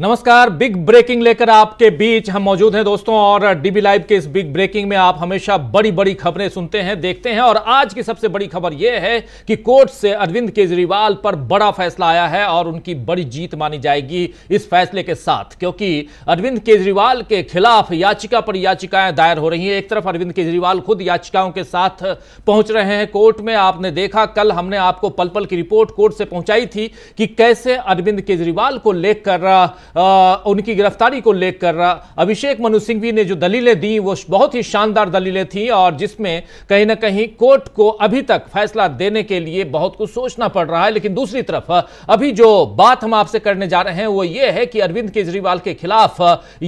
नमस्कार big breaking लेकर आपके बीच हम मौजूद हैं दोस्तों और डीबी लाइव के इस बिग ब्रेकिंग में आप हमेशा बड़ी बड़ी खबरें सुनते हैं देखते हैं और आज की सबसे बड़ी खबर यह है कि कोर्ट से अरविंद केजरीवाल पर बड़ा फैसला आया है और उनकी बड़ी जीत मानी जाएगी इस फैसले के साथ क्योंकि अरविंद केजरीवाल के खिलाफ याचिका पर याचिकाएं दायर हो रही हैं एक तरफ अरविंद केजरीवाल खुद याचिकाओं के साथ पहुंच रहे हैं कोर्ट में आपने देखा कल हमने आपको पल पल की रिपोर्ट कोर्ट से पहुंचाई थी कि कैसे अरविंद केजरीवाल को लेकर आ, उनकी गिरफ्तारी को लेकर अभिषेक मनु सिंघवी ने जो दलीलें दी वो बहुत ही शानदार दलीलें थी और जिसमें कहीं ना कहीं कोर्ट को अभी तक फैसला देने के लिए बहुत कुछ सोचना पड़ रहा है लेकिन दूसरी तरफ अभी जो बात हम आपसे करने जा रहे हैं वो ये है कि अरविंद केजरीवाल के खिलाफ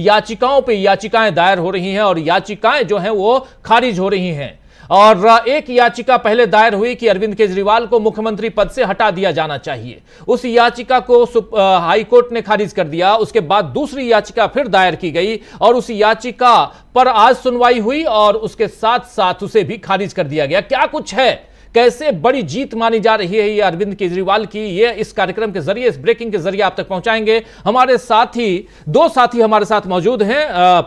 याचिकाओं पर याचिकाएं दायर हो रही हैं और याचिकाएं जो हैं वो खारिज हो रही हैं और एक याचिका पहले दायर हुई कि अरविंद केजरीवाल को मुख्यमंत्री पद से हटा दिया जाना चाहिए उस याचिका को हाईकोर्ट ने खारिज कर दिया उसके बाद दूसरी याचिका फिर दायर की गई और उस याचिका पर आज सुनवाई हुई और उसके साथ साथ उसे भी खारिज कर दिया गया क्या कुछ है कैसे बड़ी जीत मानी जा रही है ये अरविंद केजरीवाल की ये इस कार्यक्रम के जरिए इस ब्रेकिंग के जरिए आप तक पहुंचाएंगे हमारे साथ ही दो साथी हमारे साथ मौजूद हैं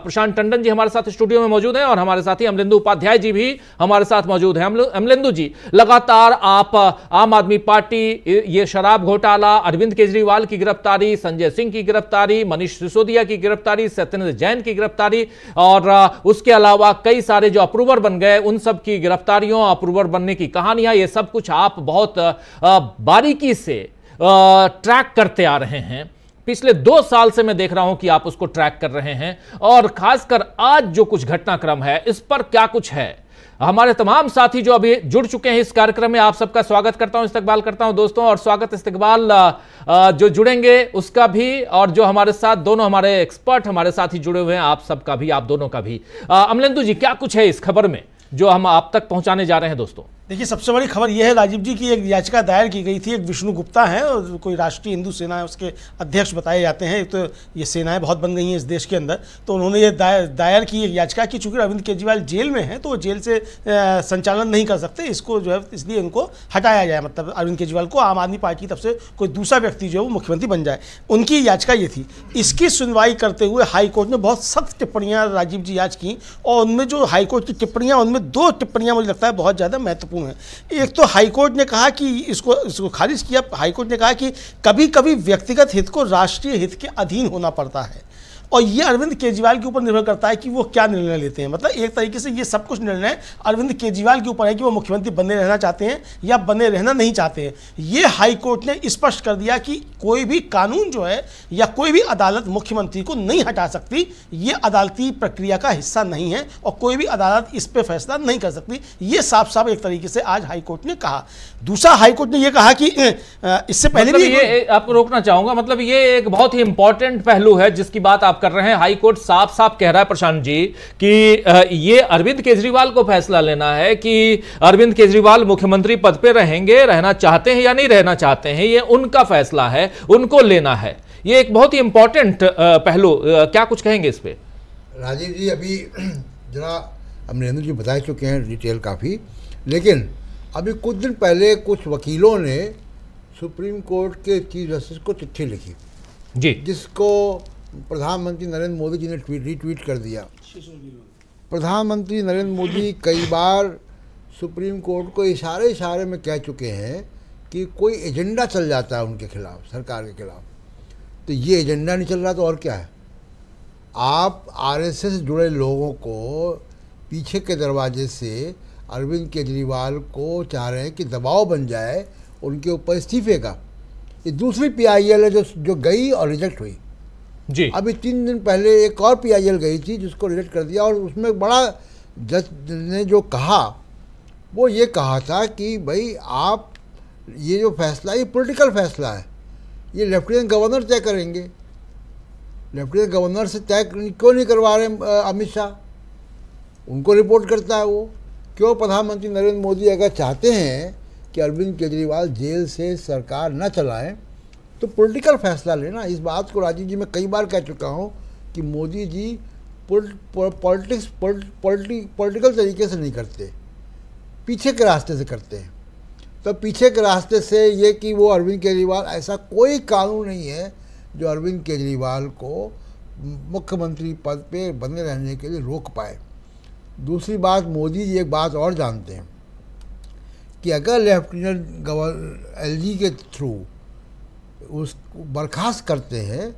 प्रशांत टंडन जी हमारे साथ स्टूडियो में मौजूद हैं और हमारे साथ ही अमलेंदु उपाध्याय जी भी हमारे साथ मौजूद हैं अमलिंदु जी लगातार आप आम आदमी पार्टी ये शराब घोटाला अरविंद केजरीवाल की गिरफ्तारी संजय सिंह की गिरफ्तारी मनीष सिसोदिया की गिरफ्तारी सत्येंद्र जैन की गिरफ्तारी और उसके अलावा कई सारे जो अप्रूवर बन गए उन सब की गिरफ्तारियों अप्रूवर बनने की कहानी कहानियां ये सब कुछ आप बहुत बारीकी से ट्रैक करते आ रहे हैं पिछले दो साल से मैं देख रहा हूं कि आप उसको ट्रैक कर रहे हैं और खासकर आज जो कुछ घटनाक्रम है इस पर क्या कुछ है हमारे तमाम साथी जो अभी जुड़ चुके हैं इस कार्यक्रम में आप सबका स्वागत करता हूं इस्तकबाल करता हूं दोस्तों और स्वागत इस्तकबाल जो जुड़ेंगे उसका भी और जो हमारे साथ दोनों हमारे एक्सपर्ट हमारे साथी जुड़े हुए हैं आप सबका भी आप दोनों का भी अमलेंदु जी क्या कुछ है इस खबर में जो हम आप तक पहुंचाने जा रहे हैं दोस्तों देखिए सबसे बड़ी खबर यह है राजीव जी की एक याचिका दायर की गई थी एक विष्णु गुप्ता हैं और कोई राष्ट्रीय हिंदू सेना है उसके अध्यक्ष बताए जाते हैं तो ये सेनाएं बहुत बन गई हैं इस देश के अंदर तो उन्होंने ये दायर, दायर की एक याचिका की चूंकि अरविंद केजरीवाल जेल में हैं तो वो जेल से आ, संचालन नहीं कर सकते इसको जो है इसलिए इनको हटाया जाए मतलब अरविंद केजरीवाल को आम आदमी पार्टी की तरफ से कोई दूसरा व्यक्ति जो है वो मुख्यमंत्री बन जाए उनकी याचिका ये थी इसकी सुनवाई करते हुए हाईकोर्ट ने बहुत सख्त टिप्पणियाँ राजीव जी याच की और उनमें जो हाईकोर्ट की टिप्पणियाँ उनमें दो टिप्पणियाँ मुझे लगता है बहुत ज़्यादा महत्वपूर्ण महत्वपूर्ण है एक तो हाईकोर्ट ने कहा कि इसको इसको खारिज किया हाईकोर्ट ने कहा कि कभी कभी व्यक्तिगत हित को राष्ट्रीय हित के अधीन होना पड़ता है और ये अरविंद केजरीवाल के ऊपर निर्भर करता है कि वो क्या निर्णय लेते हैं मतलब एक तरीके से ये सब कुछ निर्णय अरविंद केजरीवाल के ऊपर है कि वो मुख्यमंत्री बने रहना चाहते हैं या बने रहना नहीं चाहते हैं ये हाईकोर्ट ने स्पष्ट कर दिया कि कोई भी कानून जो है या कोई भी अदालत मुख्यमंत्री को नहीं हटा सकती ये अदालती प्रक्रिया का हिस्सा नहीं है और कोई भी अदालत इस पर फैसला नहीं कर सकती ये साफ साफ एक तरीके से आज हाईकोर्ट ने कहा दूसरा हाईकोर्ट ने यह कहा कि इससे पहले मतलब भी आपको रोकना चाहूंगा मतलब ये एक बहुत ही इंपॉर्टेंट पहलू है जिसकी बात आप कर रहे हैं हाई कोर्ट साफ साफ कह रहा है प्रशांत जी कि ये अरविंद केजरीवाल को फैसला लेना है कि अरविंद केजरीवाल मुख्यमंत्री पद पे रहेंगे रहना चाहते हैं या नहीं रहना चाहते हैं ये उनका फैसला है उनको लेना है ये एक बहुत ही इंपॉर्टेंट पहलू क्या कुछ कहेंगे इस पर राजीव जी अभी जरा अमरेंद्र जी बता चुके हैं डिटेल काफ़ी लेकिन अभी कुछ दिन पहले कुछ वकीलों ने सुप्रीम कोर्ट के चीफ जस्टिस को चिट्ठी लिखी जी जिसको प्रधानमंत्री नरेंद्र मोदी जी ने ट्वीट रीट्वीट कर दिया प्रधानमंत्री नरेंद्र मोदी कई बार सुप्रीम कोर्ट को इशारे इशारे में कह चुके हैं कि कोई एजेंडा चल जाता है उनके खिलाफ सरकार के खिलाफ तो ये एजेंडा नहीं चल रहा तो और क्या है आप आरएसएस से जुड़े लोगों को पीछे के दरवाजे से अरविंद केजरीवाल को चाह रहे हैं कि दबाव बन जाए उनके ऊपर इस्तीफे का ये दूसरी पीआईएल है जो जो गई और रिजेक्ट हुई जी अभी तीन दिन पहले एक और पी गई थी जिसको रिलेट कर दिया और उसमें बड़ा जज ने जो कहा वो ये कहा था कि भाई आप ये जो फैसला ये पॉलिटिकल फैसला है ये लेफ्टिनेंट गवर्नर तय करेंगे लेफ्टिनेंट गवर्नर से तय क्यों नहीं करवा रहे अमित शाह उनको रिपोर्ट करता है वो क्यों प्रधानमंत्री नरेंद्र मोदी अगर चाहते हैं कि अरविंद केजरीवाल जेल से सरकार न चलाएं तो पॉलिटिकल फैसला लेना इस बात को राजीव जी मैं कई बार कह चुका हूँ कि मोदी जी पॉलिटिक्स पॉलिटिकल तरीके से नहीं करते पीछे के रास्ते से करते हैं तो पीछे के रास्ते से ये कि वो अरविंद केजरीवाल ऐसा कोई कानून नहीं है जो अरविंद केजरीवाल को मुख्यमंत्री पद पे बने रहने के लिए रोक पाए दूसरी बात मोदी जी एक बात और जानते हैं कि अगर लेफ्टिनेंट गवर्नर एलजी के थ्रू उसको बर्खास्त करते हैं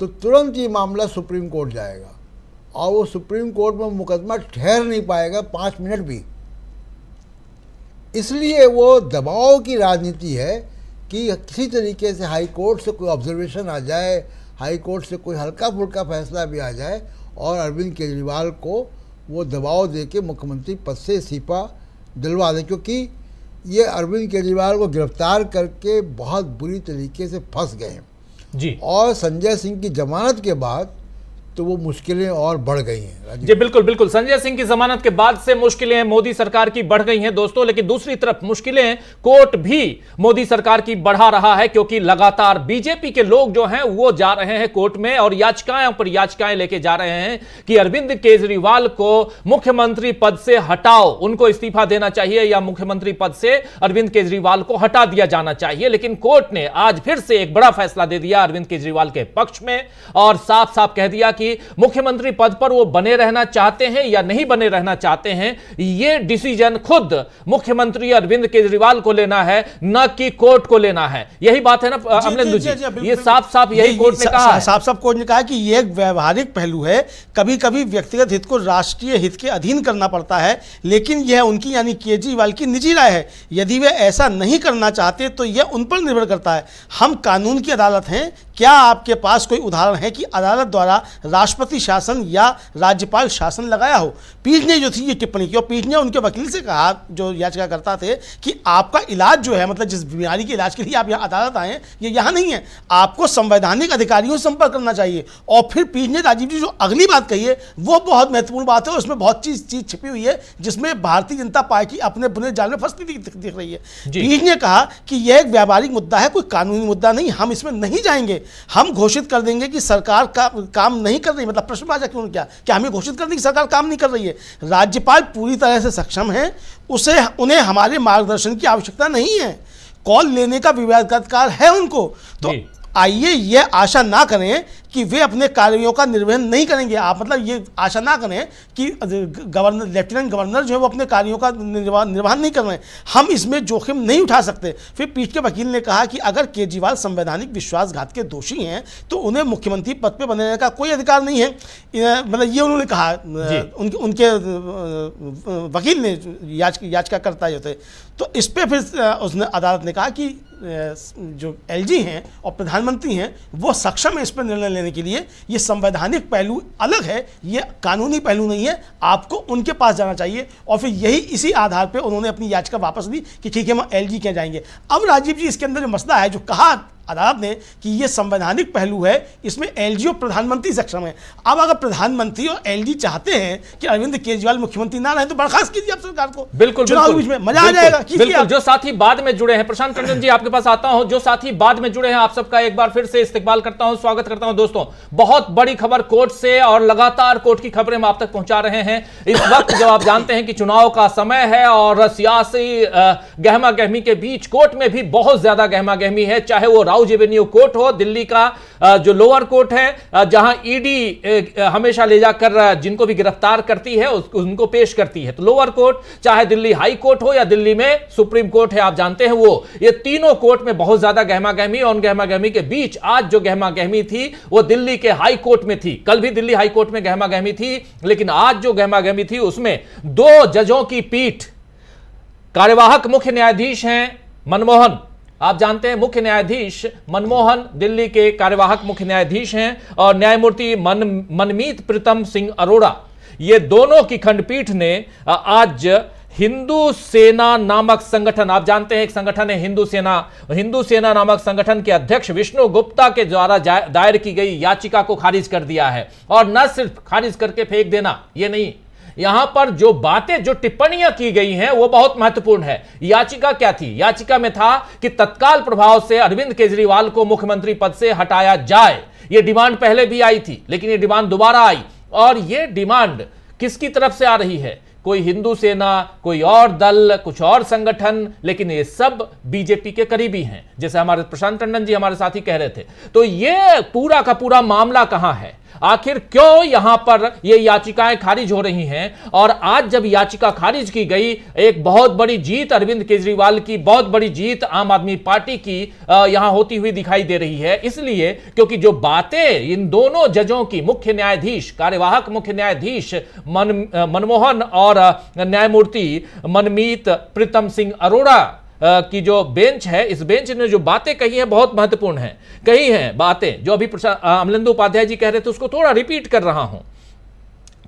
तो तुरंत ये मामला सुप्रीम कोर्ट जाएगा और वो सुप्रीम कोर्ट में मुकदमा ठहर नहीं पाएगा पाँच मिनट भी इसलिए वो दबाव की राजनीति है कि किसी तरीके से हाई कोर्ट से कोई ऑब्जर्वेशन आ जाए हाई कोर्ट से कोई हल्का फुल्का फैसला भी आ जाए और अरविंद केजरीवाल को वो दबाव दे के मुख्यमंत्री पद से इस्तीफा दिलवा दें क्योंकि ये अरविंद केजरीवाल को गिरफ्तार करके बहुत बुरी तरीके से फंस गए हैं जी और संजय सिंह की जमानत के बाद तो वो मुश्किलें और बढ़ गई हैं जी बिल्कुल बिल्कुल संजय सिंह की जमानत के बाद से मुश्किलें मोदी सरकार की बढ़ गई हैं दोस्तों लेकिन दूसरी तरफ मुश्किलें कोर्ट भी मोदी सरकार की बढ़ा रहा है क्योंकि लगातार बीजेपी के लोग जो हैं वो जा रहे हैं कोर्ट में और याचिकाएं पर याचिकाएं लेके जा रहे हैं कि अरविंद केजरीवाल को मुख्यमंत्री पद से हटाओ उनको इस्तीफा देना चाहिए या मुख्यमंत्री पद से अरविंद केजरीवाल को हटा दिया जाना चाहिए लेकिन कोर्ट ने आज फिर से एक बड़ा फैसला दे दिया अरविंद केजरीवाल के पक्ष में और साफ साफ कह दिया कि कि मुख्यमंत्री पद पर वो बने रहना चाहते हैं या नहीं बने रहना चाहते हैं ये डिसीजन खुद मुख्यमंत्री अरविंद केजरीवाल को लेना है न कि कोर्ट को लेना है यही बात है ना अमलेंदु जी, जी, जी, जी ये साफ साफ यही कोर्ट ने कहा साफ साफ कोर्ट ने कहा कि ये एक व्यवहारिक पहलू है कभी कभी व्यक्तिगत हित को राष्ट्रीय हित के अधीन करना पड़ता है लेकिन यह उनकी यानी केजरीवाल की निजी राय है यदि वे ऐसा नहीं करना चाहते तो यह उन पर निर्भर करता है हम कानून की अदालत हैं क्या आपके पास कोई उदाहरण है कि अदालत द्वारा राष्ट्रपति शासन या राज्यपाल शासन लगाया हो पीठ ने जो थी ये टिप्पणी की और पीठ ने उनके वकील से कहा जो याचिकाकर्ता थे कि आपका इलाज जो है मतलब जिस बीमारी के इलाज के लिए आप यहाँ अदालत आए ये यहाँ नहीं है आपको संवैधानिक अधिकारियों से संपर्क करना चाहिए और फिर पीठ ने राजीव जी जो अगली बात कही है वो बहुत महत्वपूर्ण बात है उसमें बहुत चीज चीज छिपी हुई है जिसमें भारतीय जनता पार्टी अपने बुने जाल में फंसती दिख रही है पीठ ने कहा कि यह एक व्यापारिक मुद्दा है कोई कानूनी मुद्दा नहीं हम इसमें नहीं जाएंगे हम घोषित कर देंगे कि सरकार का काम नहीं कर रही मतलब आ जाए क्या क्या हमें घोषित कर दी कि सरकार काम नहीं कर रही है राज्यपाल पूरी तरह से सक्षम है उसे उन्हें हमारे मार्गदर्शन की आवश्यकता नहीं है कॉल लेने का विवादकार है उनको तो आइए यह आशा ना करें कि वे अपने कार्यों का निर्वहन नहीं करेंगे आप मतलब ये आशा ना करें कि गवर्नर लेफ्टिनेंट गवर्नर जो है वो अपने कार्यों का निर्वाह निर्वहन नहीं कर रहे हैं हम इसमें जोखिम नहीं उठा सकते फिर पीठ के वकील ने कहा कि अगर केजरीवाल संवैधानिक विश्वासघात के दोषी हैं तो उन्हें मुख्यमंत्री पद पर बने का कोई अधिकार नहीं है मतलब ये उन्होंने कहा उनके उनके वकील ने याच, याचिकाकर्ता जो थे तो इस पर फिर उसने अदालत ने कहा कि जो एलजी हैं और प्रधानमंत्री हैं वो सक्षम है इस पर निर्णय लेने लेने के लिए ये संवैधानिक पहलू अलग है ये कानूनी पहलू नहीं है आपको उनके पास जाना चाहिए और फिर यही इसी आधार पर उन्होंने अपनी याचिका वापस ली कि ठीक है हम एल जी जाएंगे अब राजीव जी इसके अंदर जो मसला है जो कहा अदालत ने कि ये संवैधानिक पहलू है इसमें एलजी और प्रधानमंत्री सक्षम है अब अगर प्रधानमंत्री और एलजी चाहते हैं कि अरविंद केजरीवाल मुख्यमंत्री ना रहे तो बर्खास्त कीजिए आप सरकार को बिल्कुल चुनाव बीच में मजा आ जाएगा बिल्कुल जो साथी बाद में जुड़े हैं प्रशांत टंडन जी आपके पास आता हूं जो साथी बाद में जुड़े हैं आप सबका एक बार फिर से इस्तेमाल करता हूं स्वागत करता हूं दोस्तों बहुत बड़ी खबर कोर्ट से और लगातार कोर्ट की खबरें हम आप तक पहुंचा रहे हैं इस वक्त जब आप जानते हैं कि चुनाव का समय है और सियासी गहमा गहमी के बीच कोर्ट में भी बहुत ज्यादा गहमा गहमी है चाहे वो राउ जेवेन्यू कोर्ट हो दिल्ली का जो लोअर कोर्ट है जहां ईडी हमेशा ले जाकर जिनको भी गिरफ्तार करती है उनको पेश करती है तो लोअर कोर्ट चाहे दिल्ली हाई कोर्ट हो या दिल्ली में सुप्रीम कोर्ट है आप जानते हैं वो ये तीनों कोर्ट में बहुत ज्यादा गहमा गहमी और गहमा गहमी के बीच आज जो गहमा गहमी थी वो दिल्ली के हाई कोर्ट में थी कल भी दिल्ली हाई कोर्ट में गहमा गहमी थी लेकिन आज जो गहमा गहमी थी उसमें दो जजों की पीठ कार्यवाहक मुख्य न्यायाधीश हैं मनमोहन आप जानते हैं मुख्य न्यायाधीश मनमोहन दिल्ली के कार्यवाहक मुख्य न्यायाधीश हैं और न्यायमूर्ति मन मनमीत प्रीतम सिंह अरोड़ा ये दोनों की खंडपीठ ने आज हिंदू सेना नामक संगठन आप जानते हैं एक संगठन है हिंदू सेना हिंदू सेना नामक संगठन के अध्यक्ष विष्णु गुप्ता के द्वारा दायर की गई याचिका को खारिज कर दिया है और न सिर्फ खारिज करके फेंक देना यह नहीं यहां पर जो बातें जो टिप्पणियां की गई हैं वो बहुत महत्वपूर्ण है याचिका क्या थी याचिका में था कि तत्काल प्रभाव से अरविंद केजरीवाल को मुख्यमंत्री पद से हटाया जाए ये डिमांड पहले भी आई थी लेकिन ये डिमांड दोबारा आई और ये डिमांड किसकी तरफ से आ रही है कोई हिंदू सेना कोई और दल कुछ और संगठन लेकिन ये सब बीजेपी के करीबी हैं जैसे हमारे प्रशांत टंडन जी हमारे साथी कह रहे थे तो ये पूरा का पूरा मामला कहां है आखिर क्यों यहां पर ये याचिकाएं खारिज हो रही हैं और आज जब याचिका खारिज की गई एक बहुत बड़ी जीत अरविंद केजरीवाल की बहुत बड़ी जीत आम आदमी पार्टी की यहां होती हुई दिखाई दे रही है इसलिए क्योंकि जो बातें इन दोनों जजों की मुख्य न्यायाधीश कार्यवाहक मुख्य न्यायाधीश मन मनमोहन और और न्यायमूर्ति मनमीत प्रीतम सिंह अरोड़ा की जो बेंच है इस बेंच ने जो बातें कही हैं बहुत महत्वपूर्ण हैं कही हैं बातें जो अभी अमलिंदु उपाध्याय जी कह रहे थे उसको थोड़ा रिपीट कर रहा हूं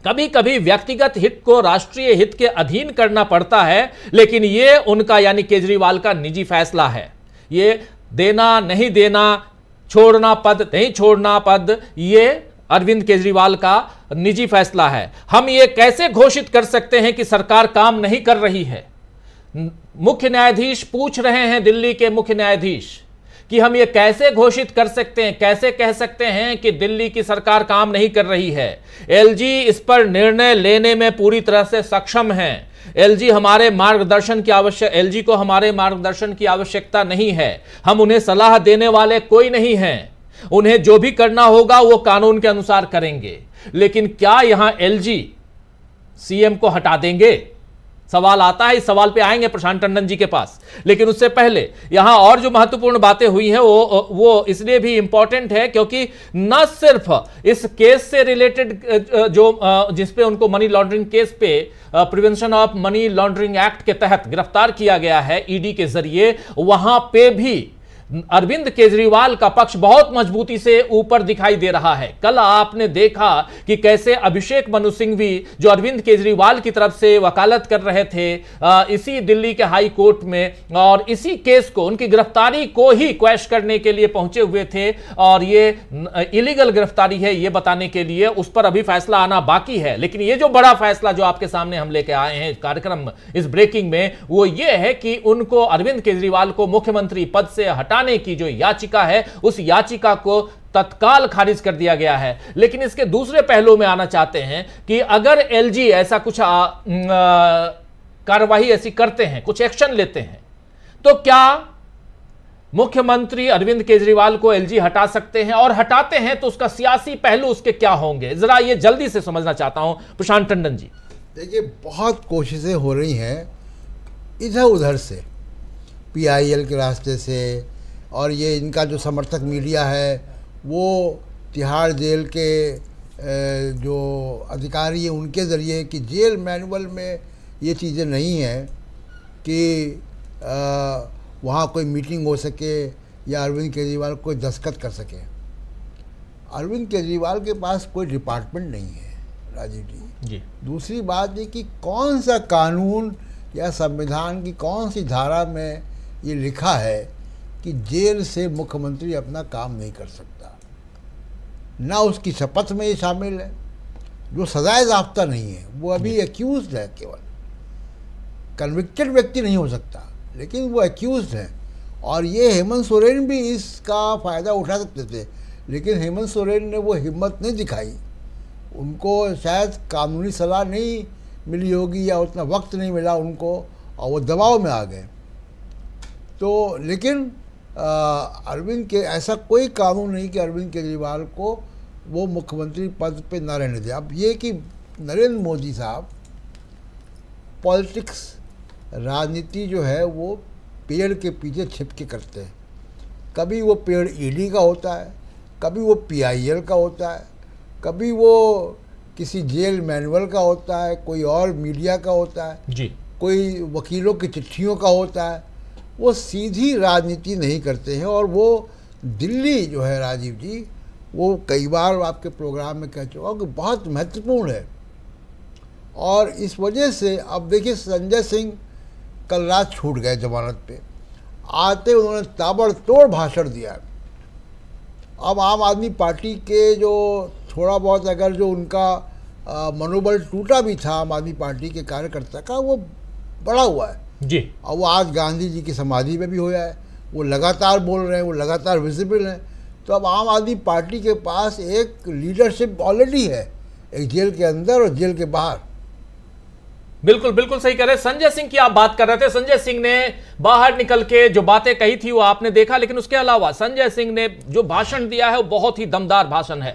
कभी कभी व्यक्तिगत हित को राष्ट्रीय हित के अधीन करना पड़ता है लेकिन यह उनका यानी केजरीवाल का निजी फैसला है यह देना नहीं देना छोड़ना पद नहीं छोड़ना पद ये अरविंद केजरीवाल का निजी फैसला है हम ये कैसे घोषित कर सकते हैं कि सरकार काम नहीं कर रही है मुख्य न्यायाधीश पूछ रहे हैं दिल्ली के मुख्य न्यायाधीश कि हम ये कैसे घोषित कर सकते हैं कैसे कह सकते हैं कि दिल्ली की सरकार काम नहीं कर रही है एलजी इस पर निर्णय लेने में पूरी तरह से सक्षम है एलजी हमारे मार्गदर्शन की आवश्यक एलजी को हमारे मार्गदर्शन की आवश्यकता नहीं है हम उन्हें सलाह देने वाले कोई नहीं हैं उन्हें जो भी करना होगा वो कानून के अनुसार करेंगे लेकिन क्या यहां एलजी सीएम को हटा देंगे सवाल आता है इस सवाल पे आएंगे प्रशांत टंडन जी के पास लेकिन उससे पहले यहां और जो महत्वपूर्ण बातें हुई हैं वो वो इसलिए भी इंपॉर्टेंट है क्योंकि न सिर्फ इस केस से रिलेटेड जो जिसपे उनको मनी लॉन्ड्रिंग केस पे prevention of money laundering act के तहत गिरफ्तार किया गया है ईडी e के जरिए वहां पे भी अरविंद केजरीवाल का पक्ष बहुत मजबूती से ऊपर दिखाई दे रहा है कल आपने देखा कि कैसे अभिषेक मनु सिंघवी जो अरविंद केजरीवाल की तरफ से वकालत कर रहे थे इसी दिल्ली के हाई कोर्ट में और इसी केस को उनकी गिरफ्तारी को ही क्वेश करने के लिए पहुंचे हुए थे और ये इलीगल गिरफ्तारी है ये बताने के लिए उस पर अभी फैसला आना बाकी है लेकिन ये जो बड़ा फैसला जो आपके सामने हम लेके आए हैं कार्यक्रम इस ब्रेकिंग में वो ये है कि उनको अरविंद केजरीवाल को मुख्यमंत्री पद से हटा हटाने की जो याचिका है उस याचिका को तत्काल खारिज कर दिया गया है लेकिन इसके दूसरे पहलू में आना चाहते हैं कि अगर एलजी ऐसा कुछ कार्रवाई ऐसी करते हैं कुछ एक्शन लेते हैं तो क्या मुख्यमंत्री अरविंद केजरीवाल को एलजी हटा सकते हैं और हटाते हैं तो उसका सियासी पहलू उसके क्या होंगे जरा ये जल्दी से समझना चाहता हूं प्रशांत टंडन जी देखिए बहुत कोशिशें हो रही हैं इधर उधर से पीआईएल के रास्ते से और ये इनका जो समर्थक मीडिया है वो तिहाड़ जेल के जो अधिकारी हैं उनके ज़रिए कि जेल मैनुअल में ये चीज़ें नहीं हैं कि वहाँ कोई मीटिंग हो सके या अरविंद केजरीवाल कोई दस्खत कर सके अरविंद केजरीवाल के पास कोई डिपार्टमेंट नहीं है राजीव जी जी दूसरी बात ये कि कौन सा कानून या संविधान की कौन सी धारा में ये लिखा है कि जेल से मुख्यमंत्री अपना काम नहीं कर सकता ना उसकी शपथ में ये शामिल है जो सजाए जाफ्ता नहीं है वो अभी एक्यूज है केवल कन्विक्टेड व्यक्ति नहीं हो सकता लेकिन वो एक्यूज है और ये हेमंत सोरेन भी इसका फ़ायदा उठा सकते थे लेकिन हेमंत सोरेन ने वो हिम्मत नहीं दिखाई उनको शायद कानूनी सलाह नहीं मिली होगी या उतना वक्त नहीं मिला उनको और वो दबाव में आ गए तो लेकिन अरविंद के ऐसा कोई कानून नहीं कि अरविंद केजरीवाल को वो मुख्यमंत्री पद पे न रहने दे अब ये कि नरेंद्र मोदी साहब पॉलिटिक्स राजनीति जो है वो पेड़ के पीछे छिप के करते हैं कभी वो पेड़ ईडी e का होता है कभी वो पीआईएल का होता है कभी वो किसी जेल मैनुअल का होता है कोई और मीडिया का होता है जी कोई वकीलों की चिट्ठियों का होता है वो सीधी राजनीति नहीं करते हैं और वो दिल्ली जो है राजीव जी वो कई बार आपके प्रोग्राम में कह चुका हूँ कि बहुत महत्वपूर्ण है और इस वजह से अब देखिए संजय सिंह कल रात छूट गए जमानत पे आते उन्होंने ताबड़तोड़ भाषण दिया अब आम आदमी पार्टी के जो थोड़ा बहुत अगर जो उनका मनोबल टूटा भी था आम आदमी पार्टी के कार्यकर्ता का वो बड़ा हुआ है जी और वो आज गांधी जी की समाधि में भी होया है वो लगातार बोल रहे हैं वो लगातार विजिबल हैं तो अब आम आदमी पार्टी के पास एक लीडरशिप ऑलरेडी है एक जेल के अंदर और जेल के बाहर बिल्कुल बिल्कुल सही कह रहे संजय सिंह की आप बात कर रहे थे संजय सिंह ने बाहर निकल के जो बातें कही थी वो आपने देखा लेकिन उसके अलावा संजय सिंह ने जो भाषण दिया है वो बहुत ही दमदार भाषण है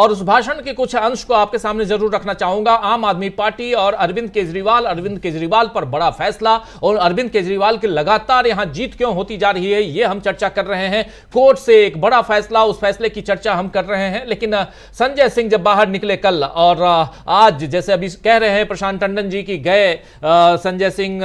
और उस भाषण के कुछ अंश को आपके सामने जरूर रखना चाहूंगा आम आदमी पार्टी और अरविंद केजरीवाल अरविंद केजरीवाल पर बड़ा फैसला और अरविंद केजरीवाल की के लगातार यहां जीत क्यों होती जा रही है ये हम चर्चा कर रहे हैं कोर्ट से एक बड़ा फैसला उस फैसले की चर्चा हम कर रहे हैं लेकिन संजय सिंह जब बाहर निकले कल और आज जैसे अभी कह रहे हैं प्रशांत टंडन जी की गए संजय सिंह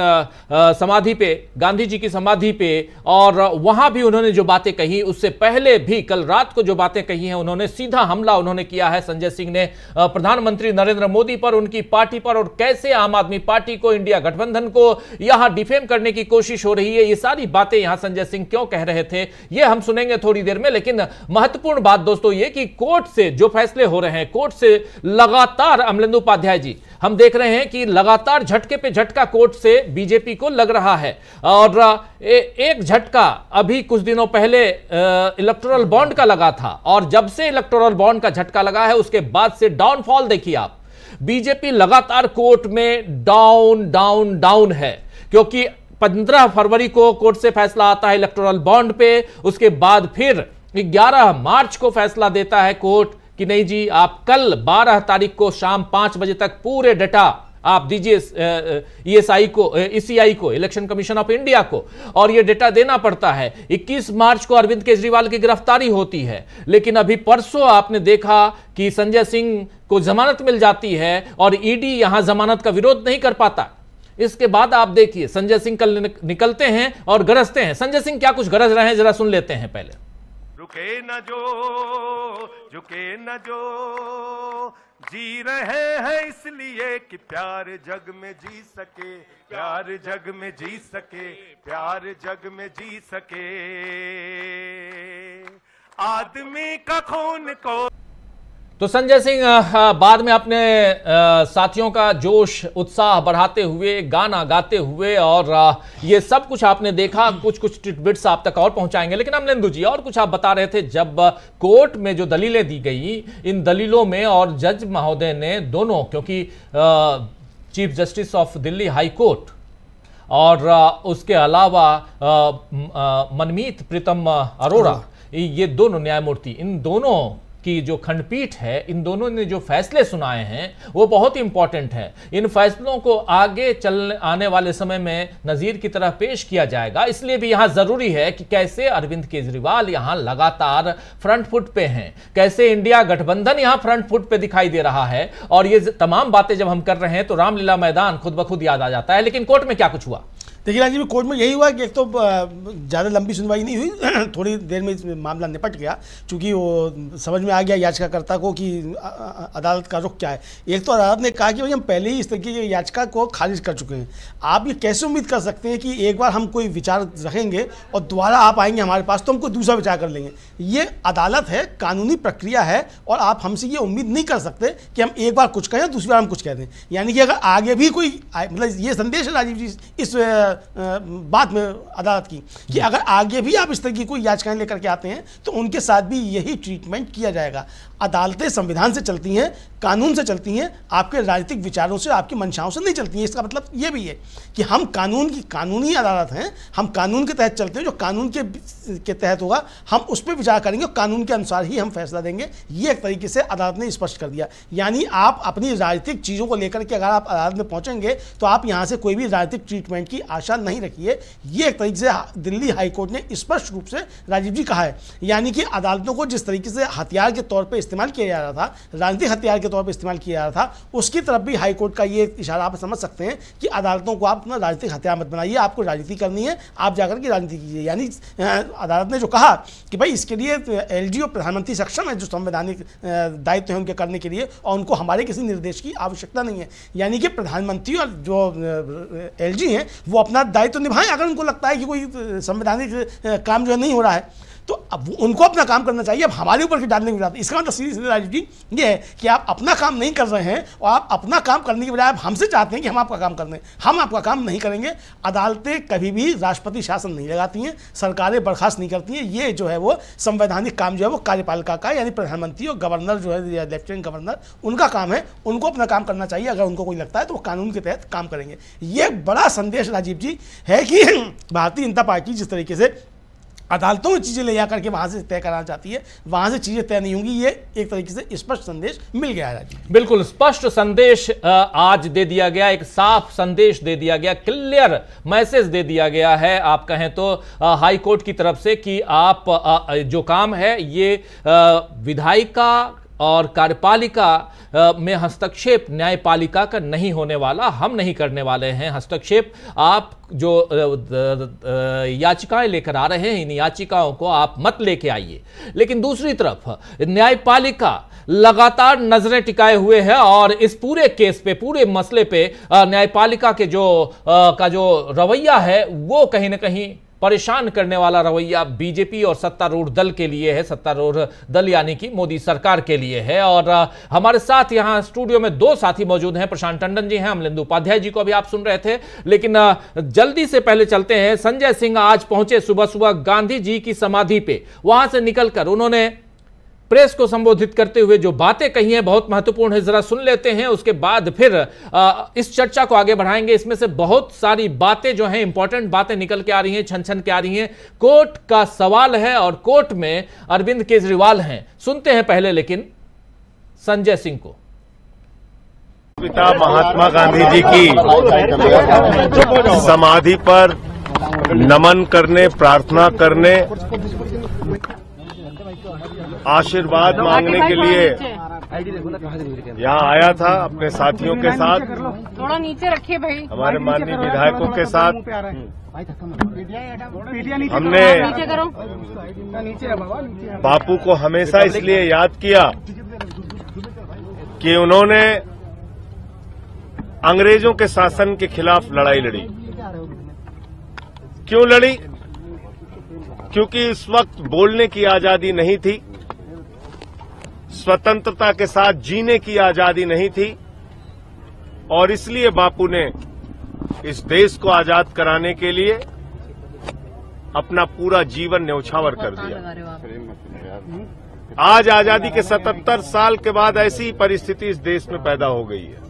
समाधि पे गांधी जी की समाधि पे और वहां भी उन्होंने जो बातें कही उससे पहले भी कल रात को जो बातें कही हैं उन्होंने सीधा हमला उन्होंने किया है संजय सिंह ने प्रधानमंत्री नरेंद्र मोदी पर उनकी पार्टी पर और कैसे आम आदमी पार्टी को इंडिया गठबंधन को यहां डिफेम करने की कोशिश हो रही है ये सारी बातें यहां संजय सिंह क्यों कह रहे थे ये हम सुनेंगे थोड़ी देर में लेकिन महत्वपूर्ण बात दोस्तों ये कि कोर्ट से जो फैसले हो रहे हैं कोर्ट से लगातार अमलेंदु उपाध्याय जी हम देख रहे हैं कि लगातार लगातार झटके पे झटका कोर्ट से बीजेपी को लग रहा है और ए, एक झटका अभी कुछ दिनों पहले इलेक्टोरल बॉन्ड का लगा था और जब से इलेक्टोरल बॉन्ड का झटका लगा है उसके बाद से डाउनफॉल देखिए आप बीजेपी लगातार कोर्ट में डाउन डाउन डाउन है क्योंकि 15 फरवरी को कोर्ट से फैसला आता है इलेक्टोरल बॉन्ड पे उसके बाद फिर 11 मार्च को फैसला देता है कोर्ट कि नहीं जी आप कल 12 तारीख को शाम 5 बजे तक पूरे डेटा आप दीजिए ईएसआई e को ईसीआई e को इलेक्शन कमीशन ऑफ इंडिया को और ये डेटा देना पड़ता है 21 मार्च को अरविंद केजरीवाल की गिरफ्तारी होती है लेकिन अभी परसों आपने देखा कि संजय सिंह को जमानत मिल जाती है और ईडी e यहां जमानत का विरोध नहीं कर पाता इसके बाद आप देखिए संजय सिंह कल निकलते हैं और गरजते हैं संजय सिंह क्या कुछ गरज रहे हैं जरा सुन लेते हैं पहले रुके न जो झुके न जो जी रहे हैं इसलिए कि प्यार जग में जी सके प्यार जग में जी सके प्यार जग में जी सके आदमी का खून को तो संजय सिंह बाद में अपने साथियों का जोश उत्साह बढ़ाते हुए गाना गाते हुए और ये सब कुछ आपने देखा कुछ कुछ ट्रिटबिट्स आप तक और पहुंचाएंगे लेकिन अमलेंदु जी और कुछ आप बता रहे थे जब कोर्ट में जो दलीलें दी गई इन दलीलों में और जज महोदय ने दोनों क्योंकि chief justice of Delhi high court और उसके अलावा मनमीत प्रीतम अरोड़ा ये दोनों न्यायमूर्ति इन दोनों की जो खंडपीठ है इन दोनों ने जो फैसले सुनाए हैं वो बहुत इंपॉर्टेंट है इन फैसलों को आगे चल आने वाले समय में नज़ीर की तरह पेश किया जाएगा इसलिए भी यहां ज़रूरी है कि कैसे अरविंद केजरीवाल यहां लगातार फ्रंट फुट पे हैं कैसे इंडिया गठबंधन यहां फ्रंट फुट पे दिखाई दे रहा है और ये तमाम बातें जब हम कर रहे हैं तो रामलीला मैदान खुद ब खुद याद आ जाता है लेकिन कोर्ट में क्या कुछ हुआ देखिए राजीव कोर्ट में यही हुआ कि एक तो ज़्यादा लंबी सुनवाई नहीं हुई थोड़ी देर में मामला निपट गया चूँकि वो समझ में आ गया याचिकाकर्ता को कि अदालत का रुख क्या है एक तो अदालत ने कहा कि भाई हम पहले ही इस तरीके की याचिका को खारिज कर चुके हैं आप ये कैसे उम्मीद कर सकते हैं कि एक बार हम कोई विचार रखेंगे और दोबारा आप आएंगे हमारे पास तो हमको दूसरा विचार कर लेंगे ये अदालत है कानूनी प्रक्रिया है और आप हमसे ये उम्मीद नहीं कर सकते कि हम एक बार कुछ कहें दूसरी बार हम कुछ कह दें यानी कि अगर आगे भी कोई मतलब ये संदेश है राजीव जी इस बात में अदालत की कि अगर आगे भी आप इस तरह की कोई याचिकाएं लेकर के आते हैं तो उनके साथ भी यही ट्रीटमेंट किया जाएगा अदालतें संविधान से चलती हैं कानून से चलती हैं आपके राजनीतिक विचारों से आपकी मंशाओं से नहीं चलती हैं इसका मतलब ये भी है कि हम कानून की कानूनी अदालत हैं हम कानून के तहत चलते हैं जो कानून के के तहत होगा हम उस पर विचार करेंगे और कानून के अनुसार ही हम फैसला देंगे ये एक तरीके से अदालत ने स्पष्ट कर दिया यानी आप अपनी राजनीतिक चीज़ों को लेकर के अगर आप अदालत में पहुँचेंगे तो आप यहाँ से कोई भी राजनीतिक ट्रीटमेंट की आशा नहीं रखिए ये एक तरीके से दिल्ली हाईकोर्ट ने स्पष्ट रूप से राजीव जी कहा है यानी कि अदालतों को जिस तरीके से हथियार के तौर पर इस्तेमाल किया जा रहा था राजनीतिक हथियार के तौर पर इस्तेमाल किया जा रहा था उसकी तरफ भी हाईकोर्ट का ये इशारा आप समझ सकते हैं कि अदालतों को आप अपना राजनीतिक हथियार मत बनाइए आपको राजनीति करनी है आप जाकर के राजनीति कीजिए यानी अदालत ने जो कहा कि भाई इसके लिए एल तो और प्रधानमंत्री सक्षम है जो संवैधानिक दायित्व है उनके करने के लिए और उनको हमारे किसी निर्देश की आवश्यकता नहीं है यानी कि प्रधानमंत्री और जो एल हैं वो अपना दायित्व निभाएं अगर उनको लगता है कि कोई संवैधानिक काम जो है नहीं हो रहा है तो अब उनको अपना काम करना चाहिए अब हमारे ऊपर फिर डालने की जरूरत इसका मतलब सीधी सीधी राजनीति ये है कि आप अपना काम नहीं कर रहे हैं और आप अपना काम करने के बजाय आप हमसे चाहते हैं कि हम आपका काम कर दें हम आपका काम नहीं करेंगे अदालतें कभी भी राष्ट्रपति शासन नहीं लगाती हैं सरकारें बर्खास्त नहीं करती हैं ये जो है वो संवैधानिक काम जो है वो कार्यपालिका का यानी प्रधानमंत्री और गवर्नर जो है लेफ्टिनेंट गवर्नर उनका काम है उनको अपना काम करना चाहिए अगर उनको कोई लगता है तो वो कानून के तहत काम करेंगे ये बड़ा संदेश राजीव जी है कि भारतीय जनता पार्टी जिस तरीके से अदालतों में चीज़ें ले जाकर के वहाँ से तय कराना चाहती है वहाँ से चीज़ें तय नहीं होंगी ये एक तरीके से स्पष्ट संदेश मिल गया है बिल्कुल स्पष्ट संदेश आज दे दिया गया एक साफ संदेश दे दिया गया क्लियर मैसेज दे दिया गया है आप कहें तो हाईकोर्ट की तरफ से कि आप जो काम है ये विधायिका और कार्यपालिका में हस्तक्षेप न्यायपालिका का नहीं होने वाला हम नहीं करने वाले हैं हस्तक्षेप आप जो याचिकाएं लेकर आ रहे हैं इन याचिकाओं को आप मत लेके आइए लेकिन दूसरी तरफ न्यायपालिका लगातार नजरें टिकाए हुए है और इस पूरे केस पे पूरे मसले पे न्यायपालिका के जो का जो रवैया है वो कहीं ना कहीं परेशान करने वाला रवैया बीजेपी और सत्तारूढ़ दल के लिए है सत्तारूढ़ दल यानी कि मोदी सरकार के लिए है और हमारे साथ यहाँ स्टूडियो में दो साथी मौजूद हैं प्रशांत टंडन जी हैं अमलिंदु उपाध्याय जी को अभी आप सुन रहे थे लेकिन जल्दी से पहले चलते हैं संजय सिंह आज पहुंचे सुबह सुबह गांधी जी की समाधि पे वहां से निकलकर उन्होंने प्रेस को संबोधित करते हुए जो बातें कही हैं बहुत महत्वपूर्ण है जरा सुन लेते हैं उसके बाद फिर आ, इस चर्चा को आगे बढ़ाएंगे इसमें से बहुत सारी बातें जो हैं इंपॉर्टेंट बातें निकल के आ रही हैं छन छन के आ रही हैं कोर्ट का सवाल है और कोर्ट में अरविंद केजरीवाल हैं सुनते हैं पहले लेकिन संजय सिंह को पिता महात्मा गांधी जी की समाधि पर नमन करने प्रार्थना करने आशीर्वाद मांगने के लिए यहाँ आया था अपने साथियों के साथ थोड़ा नीचे रखिए भाई हमारे माननीय विधायकों के साथ हमने बापू को हमेशा इसलिए याद किया कि उन्होंने अंग्रेजों के शासन के खिलाफ लड़ाई लड़ी क्यों लड़ी क्योंकि इस वक्त बोलने की आजादी नहीं थी स्वतंत्रता के साथ जीने की आजादी नहीं थी और इसलिए बापू ने इस देश को आजाद कराने के लिए अपना पूरा जीवन न्यौछावर कर दिया आज आजादी के 77 साल के बाद ऐसी परिस्थिति इस देश में पैदा हो गई है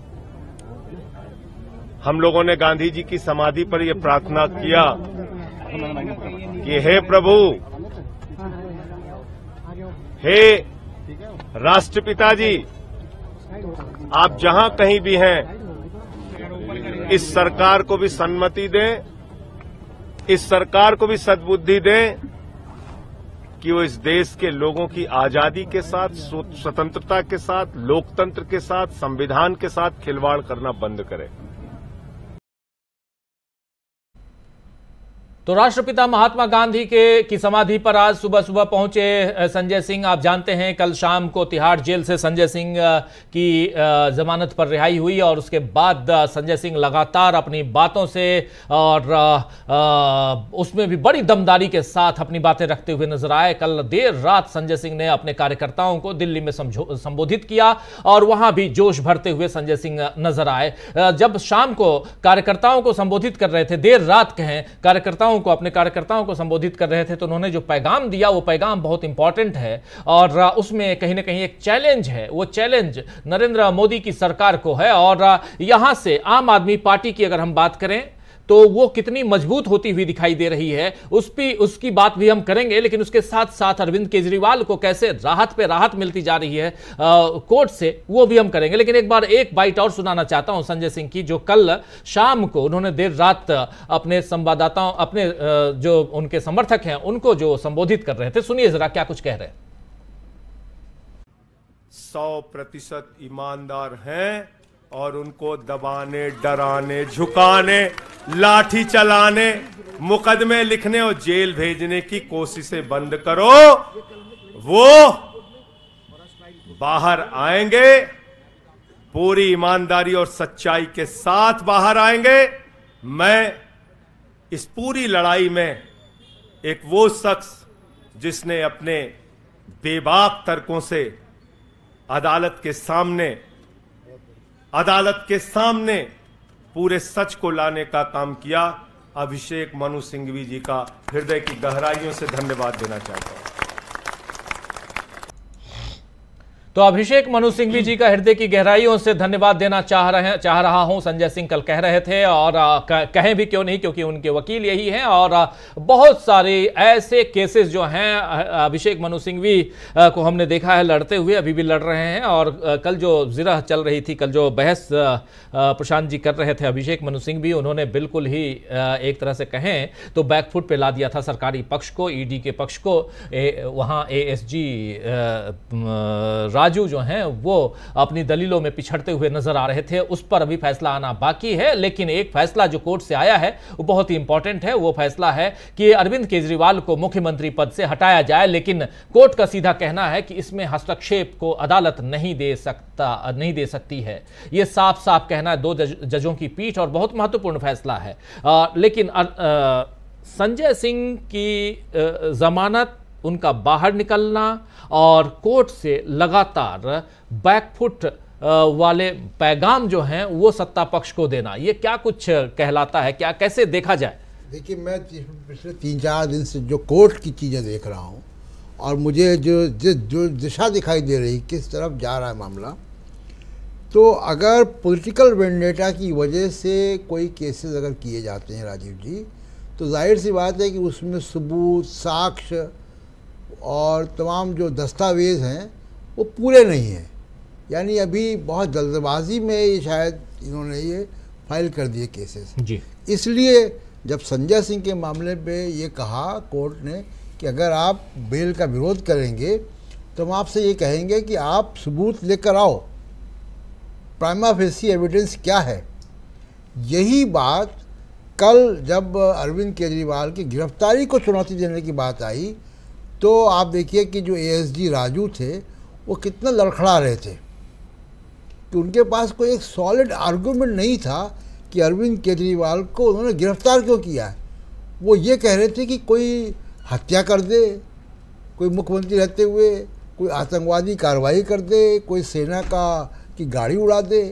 हम लोगों ने गांधी जी की समाधि पर यह प्रार्थना किया कि हे प्रभु हे राष्ट्रपिता जी आप जहां कहीं भी हैं इस सरकार को भी सन्मति दें इस सरकार को भी सद्बुद्धि दें कि वो इस देश के लोगों की आजादी के साथ स्वतंत्रता के साथ लोकतंत्र के साथ संविधान के साथ खिलवाड़ करना बंद करें तो राष्ट्रपिता महात्मा गांधी के की समाधि पर आज सुबह सुबह पहुंचे संजय सिंह आप जानते हैं कल शाम को तिहाड़ जेल से संजय सिंह की जमानत पर रिहाई हुई और उसके बाद संजय सिंह लगातार अपनी बातों से और उसमें भी बड़ी दमदारी के साथ अपनी बातें रखते हुए नजर आए कल देर रात संजय सिंह ने अपने कार्यकर्ताओं को दिल्ली में संबोधित किया और वहां भी जोश भरते हुए संजय सिंह नजर आए जब शाम को कार्यकर्ताओं को संबोधित कर रहे थे देर रात कहें कार्यकर्ताओं नेताओं को अपने कार्यकर्ताओं को संबोधित कर रहे थे तो उन्होंने जो पैगाम दिया वो पैगाम बहुत इंपॉर्टेंट है और उसमें कहीं ना कहीं एक चैलेंज है वो चैलेंज नरेंद्र मोदी की सरकार को है और यहाँ से आम आदमी पार्टी की अगर हम बात करें तो वो कितनी मजबूत होती हुई दिखाई दे रही है उस पर उसकी बात भी हम करेंगे लेकिन उसके साथ साथ अरविंद केजरीवाल को कैसे राहत पे राहत मिलती जा रही है कोर्ट से वो भी हम करेंगे लेकिन एक बार एक बाइट और सुनाना चाहता हूं संजय सिंह की जो कल शाम को उन्होंने देर रात अपने संवाददाताओं अपने जो उनके समर्थक हैं उनको जो संबोधित कर रहे थे सुनिए जरा क्या कुछ कह रहे हैं सौ प्रतिशत ईमानदार हैं और उनको दबाने डराने झुकाने लाठी चलाने मुकदमे लिखने और जेल भेजने की कोशिशें बंद करो वो बाहर आएंगे पूरी ईमानदारी और सच्चाई के साथ बाहर आएंगे मैं इस पूरी लड़ाई में एक वो शख्स जिसने अपने बेबाक तर्कों से अदालत के सामने अदालत के सामने पूरे सच को लाने का काम किया अभिषेक मनु सिंघवी जी का हृदय की गहराइयों से धन्यवाद देना चाहता हूं तो अभिषेक मनु सिंघवी जी का हृदय की गहराइयों से धन्यवाद देना चाह रहे चाह रहा हूं संजय सिंह कल कह रहे थे और कहें भी क्यों नहीं क्योंकि उनके वकील यही हैं और बहुत सारे ऐसे केसेस जो हैं अभिषेक मनु सिंघवी को हमने देखा है लड़ते हुए अभी भी लड़ रहे हैं और कल जो जिरह चल रही थी कल जो बहस प्रशांत जी कर रहे थे अभिषेक मनु सिंह भी उन्होंने बिल्कुल ही एक तरह से कहें तो बैकफुट पर ला दिया था सरकारी पक्ष को ई के पक्ष को वहाँ ए, एस राजू जो हैं वो अपनी दलीलों में पिछड़ते हुए नजर आ रहे थे उस पर अभी फैसला आना बाकी है लेकिन एक फैसला जो कोर्ट से आया है वो बहुत ही इंपॉर्टेंट है वो फैसला है कि अरविंद केजरीवाल को मुख्यमंत्री पद से हटाया जाए लेकिन कोर्ट का सीधा कहना है कि इसमें हस्तक्षेप को अदालत नहीं दे सकता नहीं दे सकती है ये साफ साफ कहना है दो जज, जजों की पीठ और बहुत महत्वपूर्ण फैसला है आ, लेकिन संजय सिंह की जमानत उनका बाहर निकलना और कोर्ट से लगातार बैकफुट वाले पैगाम जो हैं वो सत्ता पक्ष को देना ये क्या कुछ कहलाता है क्या कैसे देखा जाए देखिए मैं पिछले तीन चार दिन से जो कोर्ट की चीज़ें देख रहा हूँ और मुझे जो जिस जो दिशा दिखाई दे रही किस तरफ जा रहा है मामला तो अगर पॉलिटिकल वेंडेटा की वजह से कोई केसेस अगर किए जाते हैं राजीव जी तो जाहिर सी बात है कि उसमें सबूत साक्ष्य और तमाम जो दस्तावेज़ हैं वो पूरे नहीं हैं यानी अभी बहुत जल्दबाजी में ये शायद इन्होंने ये फाइल कर दिए केसेस जी इसलिए जब संजय सिंह के मामले पे ये कहा कोर्ट ने कि अगर आप बेल का विरोध करेंगे तो हम आपसे ये कहेंगे कि आप सबूत लेकर आओ प्राइमा फेसी एविडेंस क्या है यही बात कल जब अरविंद केजरीवाल की गिरफ्तारी को चुनौती देने की बात आई तो आप देखिए कि जो एएसजी राजू थे वो कितना लड़खड़ा रहे थे कि उनके पास कोई एक सॉलिड आर्गूमेंट नहीं था कि अरविंद केजरीवाल को उन्होंने गिरफ्तार क्यों किया है वो ये कह रहे थे कि कोई हत्या कर दे कोई मुख्यमंत्री रहते हुए कोई आतंकवादी कार्रवाई कर दे कोई सेना का की गाड़ी उड़ा दे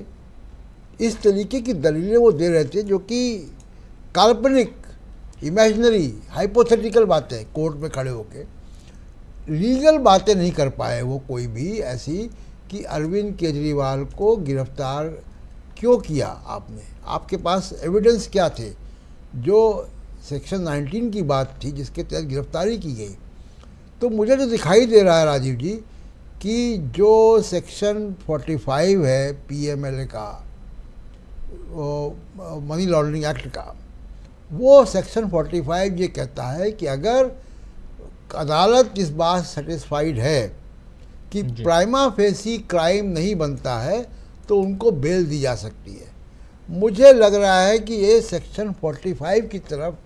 इस तरीके की दलीलें वो दे रहे थे जो कि काल्पनिक इमेजनरी हाइपोथेटिकल बातें कोर्ट में खड़े होकर लीगल बातें नहीं कर पाए वो कोई भी ऐसी कि अरविंद केजरीवाल को गिरफ्तार क्यों किया आपने आपके पास एविडेंस क्या थे जो सेक्शन 19 की बात थी जिसके तहत गिरफ्तारी की गई तो मुझे जो तो दिखाई दे रहा है राजीव जी कि जो सेक्शन 45 है पीएमएलए का मनी लॉन्ड्रिंग एक्ट का वो सेक्शन 45 ये कहता है कि अगर अदालत इस बात सेटिस्फाइड है कि प्राइमा फेसी क्राइम नहीं बनता है तो उनको बेल दी जा सकती है मुझे लग रहा है कि ये सेक्शन 45 की तरफ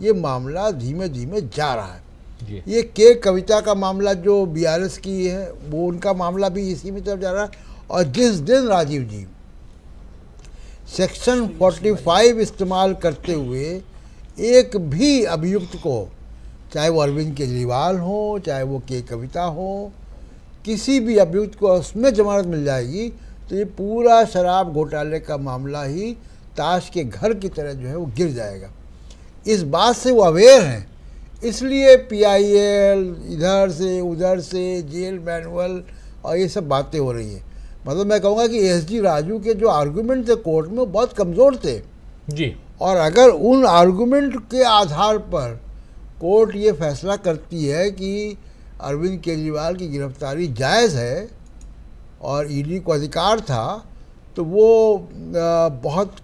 ये मामला धीमे धीमे जा रहा है ये के कविता का मामला जो बीआरएस की है वो उनका मामला भी इसी में तरफ जा रहा है और जिस दिन राजीव जी सेक्शन 45 इस्तेमाल करते हुए एक भी अभियुक्त को चाहे वो अरविंद केजरीवाल हो चाहे वो के कविता हो किसी भी अभियुक्त को उसमें जमानत मिल जाएगी तो ये पूरा शराब घोटाले का मामला ही ताश के घर की तरह जो है वो गिर जाएगा इस बात से वो अवेयर हैं इसलिए पीआईएल इधर से उधर से जेल मैनुअल और ये सब बातें हो रही हैं मतलब मैं कहूँगा कि एस डी राजू के जो आर्गूमेंट थे कोर्ट में बहुत कमज़ोर थे जी और अगर उन आर्गूमेंट के आधार पर कोर्ट ये फैसला करती है कि अरविंद केजरीवाल की गिरफ्तारी जायज़ है और ईडी e को अधिकार था तो वो बहुत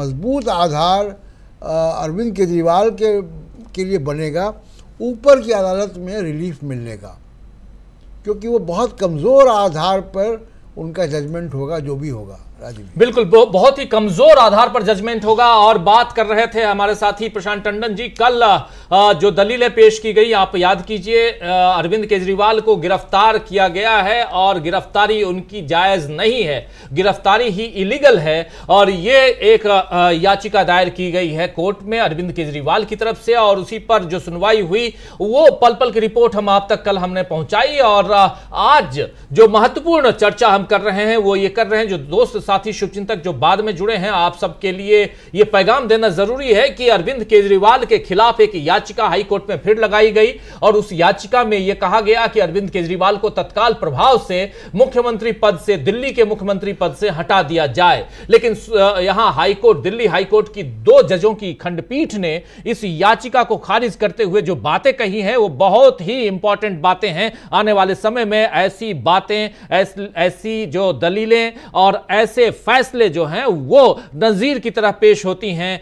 मजबूत आधार अरविंद केजरीवाल के के लिए बनेगा ऊपर की अदालत में रिलीफ मिलने का क्योंकि वो बहुत कमज़ोर आधार पर उनका जजमेंट होगा जो भी होगा राजीव बिल्कुल बहुत ही कमज़ोर आधार पर जजमेंट होगा और बात कर रहे थे हमारे साथी प्रशांत टंडन जी कल जो दलीलें पेश की गई आप याद कीजिए अरविंद केजरीवाल को गिरफ्तार किया गया है और गिरफ्तारी उनकी जायज़ नहीं है गिरफ्तारी ही इलीगल है और ये एक याचिका दायर की गई है कोर्ट में अरविंद केजरीवाल की तरफ से और उसी पर जो सुनवाई हुई वो पल पल की रिपोर्ट हम आप तक कल हमने पहुंचाई और आज जो महत्वपूर्ण चर्चा हम कर रहे हैं वो ये कर रहे हैं जो दोस्त साथी शुभचिंतक जो बाद में जुड़े हैं आप सबके लिए ये पैगाम देना जरूरी है कि अरविंद केजरीवाल के खिलाफ एक या याचिका हाईकोर्ट में फिर लगाई गई और उस याचिका में यह कहा गया कि अरविंद केजरीवाल को तत्काल प्रभाव से मुख्यमंत्री पद से दिल्ली के मुख्यमंत्री पद से हटा दिया जाए लेकिन यहां हाईकोर्ट दिल्ली हाईकोर्ट की दो जजों की खंडपीठ ने इस याचिका को खारिज करते हुए जो बातें कही हैं वो बहुत ही इंपॉर्टेंट बातें हैं आने वाले समय में ऐसी बातें ऐस, ऐसी जो दलीलें और ऐसे फैसले जो हैं वो नजीर की तरह पेश होती हैं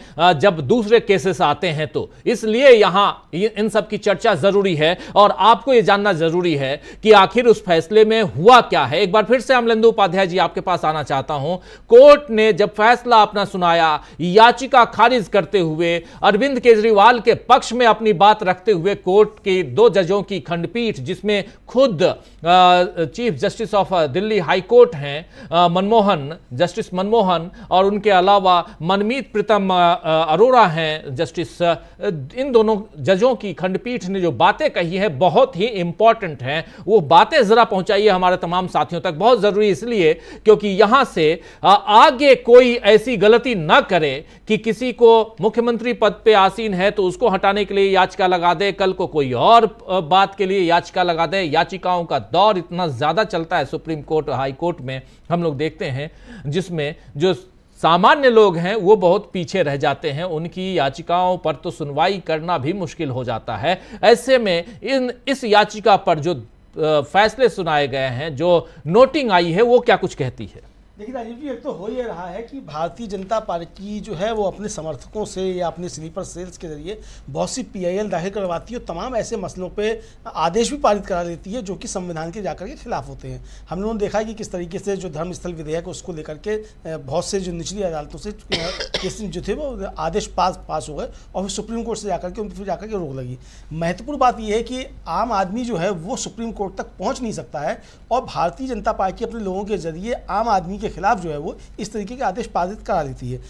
जब दूसरे केसेस आते हैं तो इसलिए यहां इन सब की चर्चा जरूरी है और आपको यह जानना जरूरी है कि आखिर उस फैसले में हुआ क्या है एक बार फिर से अमलेंदु उपाध्याय जी आपके पास आना चाहता हूं कोर्ट ने जब फैसला अपना सुनाया याचिका खारिज करते हुए अरविंद केजरीवाल के पक्ष में अपनी बात रखते हुए कोर्ट के दो जजों की खंडपीठ जिसमें खुद chief justice of Delhi high court हैं मनमोहन जस्टिस मनमोहन और उनके अलावा मनमीत प्रीतम अरोरा हैं जस्टिस इन दोनों जजों जजों की खंडपीठ ने जो बातें कही है बहुत ही इंपॉर्टेंट हैं वो बातें ज़रा पहुंचाइए हमारे तमाम साथियों तक बहुत ज़रूरी इसलिए क्योंकि यहां से आगे कोई ऐसी गलती ना करे कि किसी को मुख्यमंत्री पद पे आसीन है तो उसको हटाने के लिए याचिका लगा दे कल को कोई और बात के लिए याचिका लगा दे याचिकाओं का दौर इतना ज़्यादा चलता है सुप्रीम कोर्ट हाईकोर्ट में हम लोग देखते हैं जिसमें जो सामान्य लोग हैं वो बहुत पीछे रह जाते हैं उनकी याचिकाओं पर तो सुनवाई करना भी मुश्किल हो जाता है ऐसे में इन इस याचिका पर जो फैसले सुनाए गए हैं जो नोटिंग आई है वो क्या कुछ कहती है देखिए राजीव जी एक तो हो ये रहा है कि भारतीय जनता पार्टी जो है वो अपने समर्थकों से या अपने स्लीपर सेल्स के जरिए बहुत सी पीआईएल दाखिल करवाती है और तमाम ऐसे मसलों पे आदेश भी पारित करा देती है जो कि संविधान के जाकर के खिलाफ होते हैं हम लोगों ने देखा कि किस तरीके से जो धर्मस्थल विधेयक उसको लेकर के बहुत से जो निचली अदालतों से केस जो थे वो आदेश पास पास हो गए और फिर सुप्रीम कोर्ट से जाकर के उन फिर जाकर के रोक लगी महत्वपूर्ण बात यह है कि आम आदमी जो है वो सुप्रीम कोर्ट तक पहुँच नहीं सकता है और भारतीय जनता पार्टी अपने लोगों के जरिए आम आदमी के खिलाफ जो है वो इस तरीके के आदेश पारित करा देती है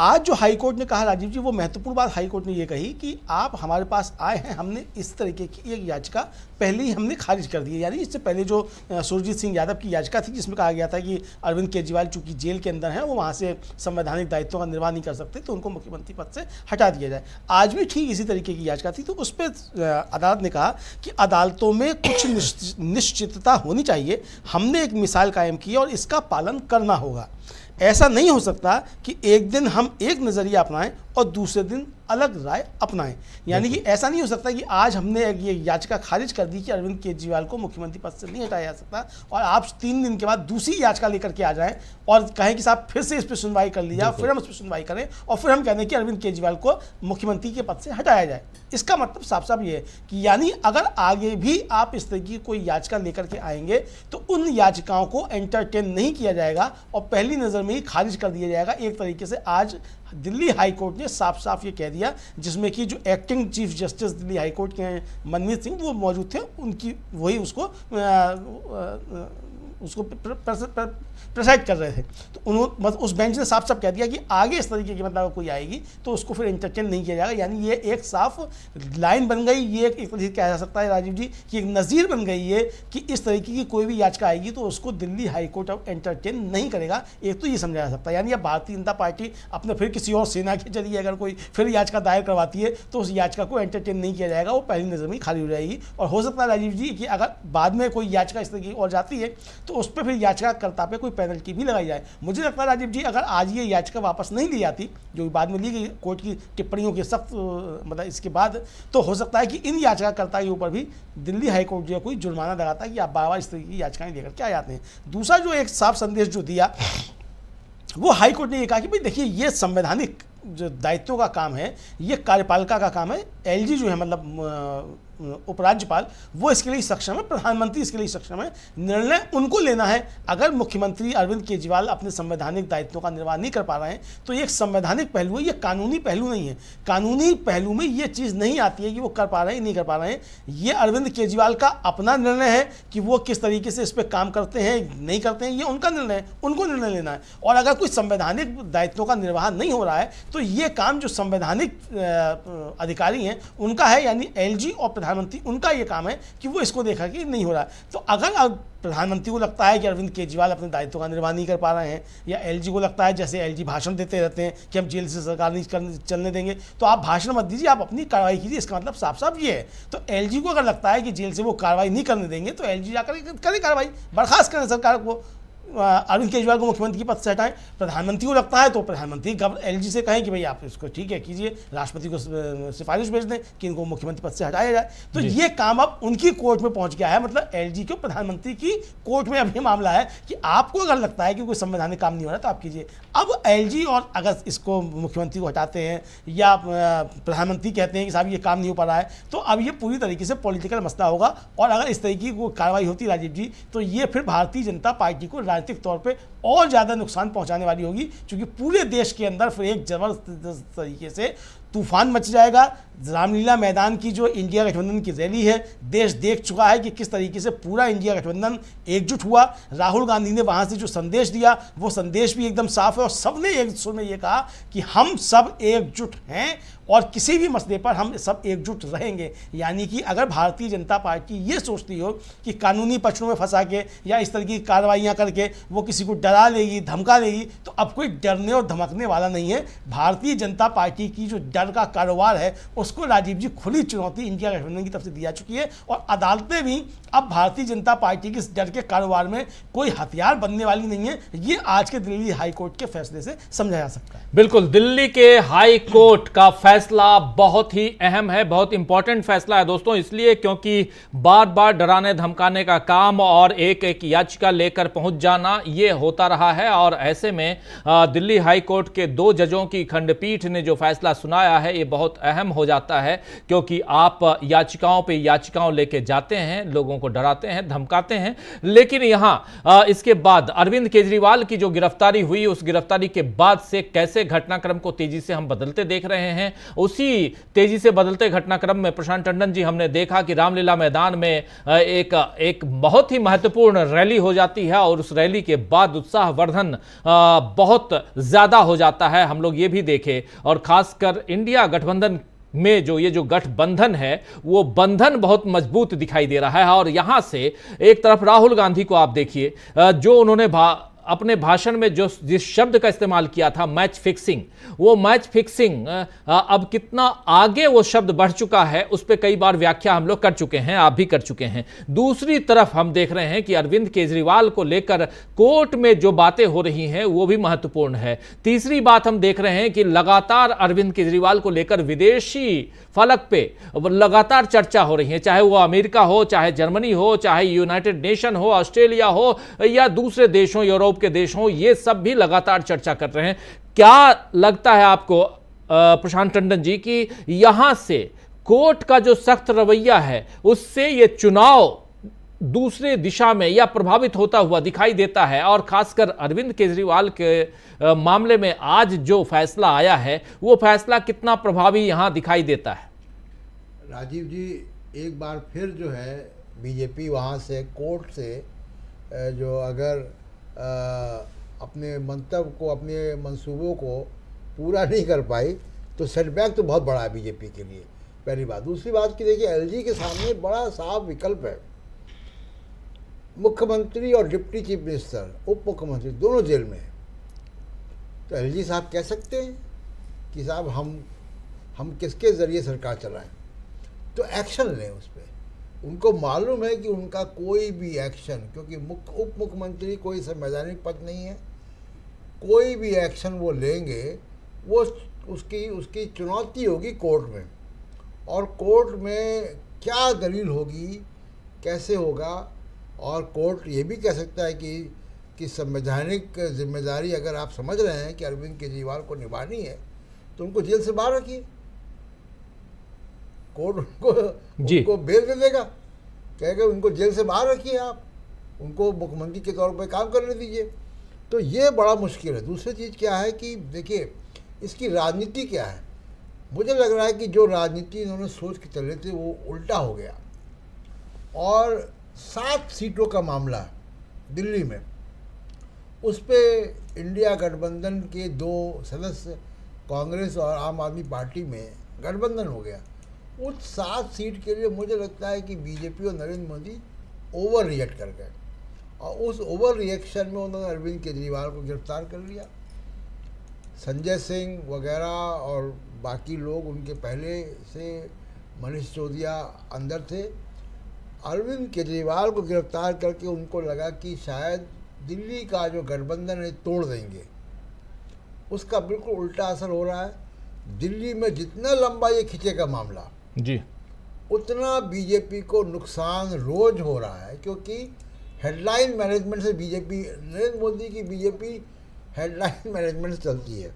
आज जो हाईकोर्ट ने कहा राजीव जी वो महत्वपूर्ण बात हाईकोर्ट ने ये कही कि आप हमारे पास आए हैं हमने इस तरीके की एक याचिका पहले ही हमने खारिज कर दी है यानी इससे पहले जो सुरजीत सिंह यादव की याचिका थी जिसमें कहा गया था कि अरविंद केजरीवाल चूंकि जेल के अंदर हैं वो वहाँ से संवैधानिक दायित्वों का निर्वाह नहीं कर सकते तो उनको मुख्यमंत्री पद से हटा दिया जाए आज भी ठीक इसी तरीके की याचिका थी तो उस पर अदालत ने कहा कि अदालतों में कुछ निश्चितता होनी चाहिए हमने एक मिसाल कायम की और इसका पालन करना होगा ऐसा नहीं हो सकता कि एक दिन हम एक नज़रिया अपनाएं और दूसरे दिन अलग राय अपनाएं यानी कि ऐसा नहीं हो सकता कि आज हमने ये याचिका खारिज कर दी कि अरविंद केजरीवाल को मुख्यमंत्री पद से नहीं हटाया जा सकता और आप तीन दिन के बाद दूसरी याचिका लेकर के आ जाएं और कहें कि साहब फिर से इस पर सुनवाई कर ली जाए फिर हम इस पर सुनवाई करें और फिर हम कह दें कि अरविंद केजरीवाल को मुख्यमंत्री के पद से हटाया जाए इसका मतलब साफ साफ ये है कि यानी अगर आगे भी आप इस तरह की कोई याचिका लेकर के आएंगे तो उन याचिकाओं को एंटरटेन नहीं किया जाएगा और पहली नज़र में ही खारिज कर दिया जाएगा एक तरीके से आज दिल्ली हाई कोर्ट ने साफ साफ ये कह दिया जिसमें कि जो acting chief justice Delhi high court के हैं मनमीत सिंह वो मौजूद थे उनकी वही उसको आ, आ, आ, उसको प्रिसाइड कर रहे थे तो उन्होंने उस बेंच ने साफ साफ कह दिया कि आगे इस तरीके की मतलब कोई आएगी तो उसको फिर इंटरचेंज नहीं किया जाएगा यानी ये एक साफ लाइन बन गई ये एक तरीके कहा जा सकता है राजीव जी कि एक नज़ीर बन गई है कि इस तरीके की कोई भी याचिका आएगी तो उसको दिल्ली हाईकोर्ट अब इंटरचेंज नहीं करेगा एक तो ये समझा जा सकता है यानी अब भारतीय जनता पार्टी अपने फिर किसी और सेना के जरिए अगर कोई फिर याचिका दायर करवाती है तो उस याचिका को एंटरटेन नहीं किया जाएगा वो पहली नज़र में खाली हो जाएगी और हो सकता है राजीव जी कि अगर बाद में कोई याचिका इस तरीके और जाती है तो उस पर फिर याचिकाकर्ता पर कोई पेनल्टी भी लगाई जाए मुझे लगता है राजीव जी अगर आज ये याचिका वापस नहीं ली जाती जो बाद में ली गई कोर्ट की टिप्पणियों के सख्त मतलब इसके बाद तो हो सकता है कि इन याचिकाकर्ता के ऊपर भी दिल्ली हाईकोर्ट जो है कोई जुर्माना लगाता है कि आप बार बार इस तरीके की याचिकाएँ लेकर क्या जाते हैं दूसरा जो एक साफ संदेश जो दिया वो हाईकोर्ट ने ये कहा कि भाई देखिए ये संवैधानिक जो दायित्वों का काम है ये कार्यपालिका का काम है एलजी जो है मतलब उपराज्यपाल वो इसके लिए सक्षम है प्रधानमंत्री इसके लिए सक्षम है निर्णय उनको लेना है अगर मुख्यमंत्री अरविंद केजरीवाल अपने संवैधानिक दायित्वों का निर्वाह नहीं कर पा रहे हैं तो ये एक संवैधानिक पहलू है ये कानूनी पहलू नहीं है कानूनी पहलू में ये चीज़ नहीं आती है कि वो कर पा रहे हैं नहीं कर पा रहे हैं ये अरविंद केजरीवाल का अपना निर्णय है कि वो किस तरीके से इस पर काम करते हैं नहीं करते हैं ये उनका निर्णय है उनको निर्णय लेना है और अगर कोई संवैधानिक दायित्वों का निर्वाह नहीं हो रहा है तो ये काम जो संवैधानिक अधिकारी हैं उनका है यानी एल और प्रधानमंत्री उनका ये काम है कि वो इसको देखा कि नहीं हो रहा तो अगर अब प्रधानमंत्री को लगता है कि अरविंद केजरीवाल अपने दायित्व का निर्वाह नहीं कर पा रहे हैं या एलजी को लगता है जैसे एलजी भाषण देते रहते हैं कि हम जेल से सरकार नहीं चलने देंगे तो आप भाषण मत दीजिए आप अपनी कार्रवाई कीजिए इसका मतलब साफ साफ ये है तो एलजी को अगर लगता है कि जेल से वो कार्रवाई नहीं करने देंगे तो एल जाकर करें कार्रवाई बर्खास्त करें सरकार को अरविंद केजरीवाल को मुख्यमंत्री पद से हटाएं प्रधानमंत्री को लगता है तो प्रधानमंत्री एल से कहें कि भाई आप इसको ठीक है कीजिए राष्ट्रपति को सिफारिश भेज दें कि इनको मुख्यमंत्री पद से हटाया जाए तो ये काम अब उनकी कोर्ट में पहुंच गया है मतलब एल को प्रधानमंत्री की कोर्ट में अब ये मामला है कि आपको अगर लगता है कि कोई संवैधानिक काम नहीं हो रहा तो आप कीजिए अब एल और अगर इसको मुख्यमंत्री को हटाते हैं या प्रधानमंत्री कहते हैं कि साहब ये काम नहीं हो पा रहा है तो अब ये पूरी तरीके से पॉलिटिकल मसला होगा और अगर इस तरीके की कार्रवाई होती राजीव जी तो ये फिर भारतीय जनता पार्टी को राजनीतिक तौर पे और ज़्यादा नुकसान पहुंचाने वाली होगी क्योंकि पूरे देश के अंदर फिर एक जबरदस्त तरीके से तूफान मच जाएगा रामलीला मैदान की जो इंडिया गठबंधन की रैली है देश देख चुका है कि किस तरीके से पूरा इंडिया गठबंधन एकजुट हुआ राहुल गांधी ने वहाँ से जो संदेश दिया वो संदेश भी एकदम साफ है और सबने एक सुर में ये कहा कि हम सब एकजुट हैं और किसी भी मसले पर हम सब एकजुट रहेंगे यानी कि अगर भारतीय जनता पार्टी ये सोचती हो कि कानूनी पक्षों में फंसा के या इस तरह की कार्रवाइयाँ करके वो किसी को डरा लेगी धमका लेगी तो अब कोई डरने और धमकने वाला नहीं है भारतीय जनता पार्टी की जो डर का कारोबार है उस उसको राजीव जी खुली चुनौती इंडिया गठबंधन की तरफ से दिया चुकी है और अदालतें भी अब भारतीय जनता पार्टी के इस डर के कारोबार में कोई हथियार बनने वाली नहीं है ये आज के दिल्ली हाईकोर्ट के फैसले से समझा जा सकता है बिल्कुल दिल्ली के हाईकोर्ट का फैसला बहुत ही अहम है बहुत इंपॉर्टेंट फैसला है दोस्तों इसलिए क्योंकि बार बार डराने धमकाने का काम और एक एक याचिका लेकर पहुंच जाना ये होता रहा है और ऐसे में दिल्ली हाईकोर्ट के दो जजों की खंडपीठ ने जो फैसला सुनाया है ये बहुत अहम हो जाता जाता है क्योंकि आप याचिकाओं पे याचिकाओं लेके जाते हैं लोगों को डराते हैं धमकाते हैं लेकिन यहां इसके बाद अरविंद केजरीवाल की जो गिरफ्तारी हुई उस गिरफ्तारी के बाद से कैसे घटनाक्रम को तेजी से हम बदलते देख रहे हैं उसी तेजी से बदलते घटनाक्रम में प्रशांत टंडन जी हमने देखा कि रामलीला मैदान में एक एक बहुत ही महत्वपूर्ण रैली हो जाती है और उस रैली के बाद उत्साहवर्धन बहुत ज़्यादा हो जाता है हम लोग ये भी देखे और खासकर इंडिया गठबंधन में जो ये जो गठबंधन है वो बंधन बहुत मजबूत दिखाई दे रहा है और यहां से एक तरफ राहुल गांधी को आप देखिए जो उन्होंने अपने भाषण में जो जिस शब्द का इस्तेमाल किया था मैच फिक्सिंग वो मैच फिक्सिंग अब कितना आगे वो शब्द बढ़ चुका है उस पर कई बार व्याख्या हम लोग कर चुके हैं आप भी कर चुके हैं दूसरी तरफ हम देख रहे हैं कि अरविंद केजरीवाल को लेकर कोर्ट में जो बातें हो रही हैं वो भी महत्वपूर्ण है तीसरी बात हम देख रहे हैं कि लगातार अरविंद केजरीवाल को लेकर विदेशी फलक पे लगातार चर्चा हो रही है चाहे वो अमेरिका हो चाहे जर्मनी हो चाहे यूनाइटेड नेशन हो ऑस्ट्रेलिया हो या दूसरे देशों यूरोप यूरोप के देश हों ये सब भी लगातार चर्चा कर रहे हैं क्या लगता है आपको प्रशांत टंडन जी कि यहां से कोर्ट का जो सख्त रवैया है उससे ये चुनाव दूसरे दिशा में या प्रभावित होता हुआ दिखाई देता है और खासकर अरविंद केजरीवाल के मामले में आज जो फैसला आया है वो फैसला कितना प्रभावी यहां दिखाई देता है राजीव जी एक बार फिर जो है बीजेपी वहां से कोर्ट से जो अगर अपने मंतव्य को अपने मंसूबों को पूरा नहीं कर पाई तो सेटबैक तो बहुत बड़ा है बीजेपी के लिए पहली बात दूसरी बात की देखिए एलजी के सामने बड़ा साफ विकल्प है मुख्यमंत्री और डिप्टी चीफ मिनिस्टर उप मुख्यमंत्री दोनों जेल में हैं तो एल साहब कह सकते हैं कि साहब हम हम किसके ज़रिए सरकार चलाएं तो एक्शन लें उस पर उनको मालूम है कि उनका कोई भी एक्शन क्योंकि मुख्य उप मुख्यमंत्री कोई संवैधानिक पद नहीं है कोई भी एक्शन वो लेंगे वो उसकी उसकी चुनौती होगी कोर्ट में और कोर्ट में क्या दलील होगी कैसे होगा और कोर्ट ये भी कह सकता है कि कि संवैधानिक जिम्मेदारी अगर आप समझ रहे हैं कि अरविंद केजरीवाल को निभानी है तो उनको जेल से बाहर रखिए कोर्ट उनको जी उनको बेल दे देगा कहेगा उनको जेल से बाहर रखिए आप उनको मुख्यमंत्री के तौर पर काम करने दीजिए तो ये बड़ा मुश्किल है दूसरी चीज़ क्या है कि देखिए इसकी राजनीति क्या है मुझे लग रहा है कि जो राजनीति इन्होंने सोच के चले थे वो उल्टा हो गया और सात सीटों का मामला दिल्ली में उस पर इंडिया गठबंधन के दो सदस्य कांग्रेस और आम आदमी पार्टी में गठबंधन हो गया उस सात सीट के लिए मुझे लगता है कि बीजेपी और नरेंद्र मोदी ओवर रिएक्ट कर गए और उस ओवर रिएक्शन में उन्होंने अरविंद केजरीवाल को गिरफ्तार कर लिया संजय सिंह वगैरह और बाकी लोग उनके पहले से मनीष चौधिया अंदर थे अरविंद केजरीवाल को गिरफ्तार करके उनको लगा कि शायद दिल्ली का जो गठबंधन है तोड़ देंगे उसका बिल्कुल उल्टा असर हो रहा है दिल्ली में जितना लंबा ये का मामला जी उतना बीजेपी को नुकसान रोज हो रहा है क्योंकि हेडलाइन मैनेजमेंट से बीजेपी नरेंद्र मोदी की बीजेपी हेडलाइन मैनेजमेंट से चलती है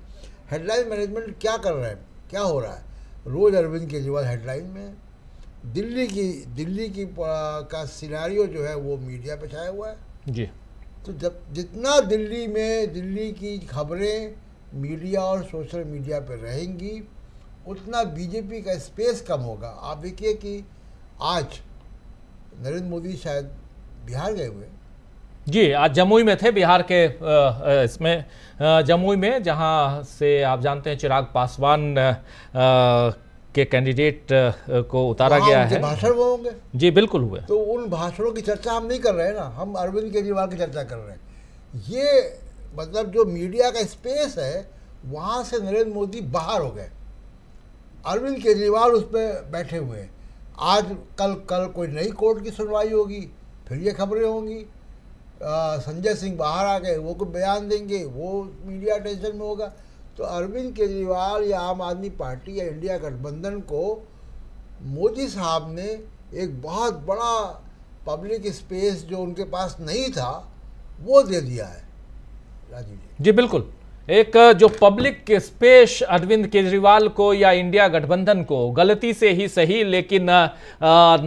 हेडलाइन मैनेजमेंट क्या कर रहे हैं क्या हो रहा है रोज़ अरविंद केजरीवाल हेडलाइन में दिल्ली की दिल्ली की का सिनारियो जो है वो मीडिया पे छाया हुआ है जी तो जब जितना दिल्ली में दिल्ली की खबरें मीडिया और सोशल मीडिया पर रहेंगी उतना बीजेपी का स्पेस कम होगा आप देखिए कि आज नरेंद्र मोदी शायद बिहार गए हुए जी आज जमुई में थे बिहार के इसमें जमुई में जहां से आप जानते हैं चिराग पासवान के कैंडिडेट को उतारा गया है भाषण वो होंगे जी बिल्कुल हुए तो उन भाषणों की चर्चा हम नहीं कर रहे हैं ना हम अरविंद केजरीवाल की चर्चा कर रहे हैं ये मतलब जो मीडिया का स्पेस है वहाँ से नरेंद्र मोदी बाहर हो गए अरविंद केजरीवाल उस पर बैठे हुए हैं आज कल कल कोई नई कोर्ट की सुनवाई होगी फिर ये खबरें होंगी संजय सिंह बाहर आ गए वो कोई बयान देंगे वो मीडिया टेंशन में होगा तो अरविंद केजरीवाल या आम आदमी पार्टी या इंडिया गठबंधन को मोदी साहब ने एक बहुत बड़ा पब्लिक स्पेस जो उनके पास नहीं था वो दे दिया है राजीव जी जी बिल्कुल एक जो पब्लिक स्पेस अरविंद केजरीवाल को या इंडिया गठबंधन को गलती से ही सही लेकिन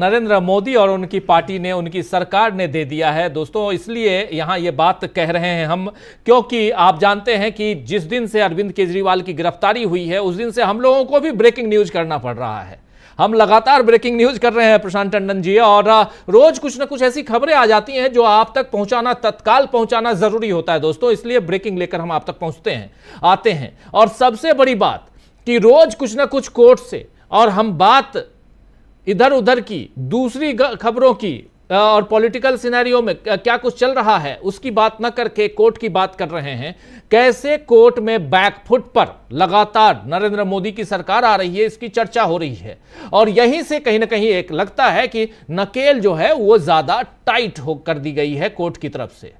नरेंद्र मोदी और उनकी पार्टी ने उनकी सरकार ने दे दिया है दोस्तों इसलिए यहाँ ये बात कह रहे हैं हम क्योंकि आप जानते हैं कि जिस दिन से अरविंद केजरीवाल की गिरफ्तारी हुई है उस दिन से हम लोगों को भी ब्रेकिंग न्यूज करना पड़ रहा है हम लगातार ब्रेकिंग न्यूज कर रहे हैं प्रशांत टंडन जी और रोज कुछ ना कुछ ऐसी खबरें आ जाती हैं जो आप तक पहुंचाना तत्काल पहुंचाना जरूरी होता है दोस्तों इसलिए ब्रेकिंग लेकर हम आप तक पहुंचते हैं आते हैं और सबसे बड़ी बात कि रोज कुछ ना कुछ कोर्ट से और हम बात इधर उधर की दूसरी खबरों की और पॉलिटिकल सिनेरियो में क्या कुछ चल रहा है उसकी बात न करके कोर्ट की बात कर रहे हैं कैसे कोर्ट में बैकफुट पर लगातार नरेंद्र मोदी की सरकार आ रही है इसकी चर्चा हो रही है और यहीं से कहीं ना कहीं एक लगता है कि नकेल जो है वो ज्यादा टाइट हो कर दी गई है कोर्ट की तरफ से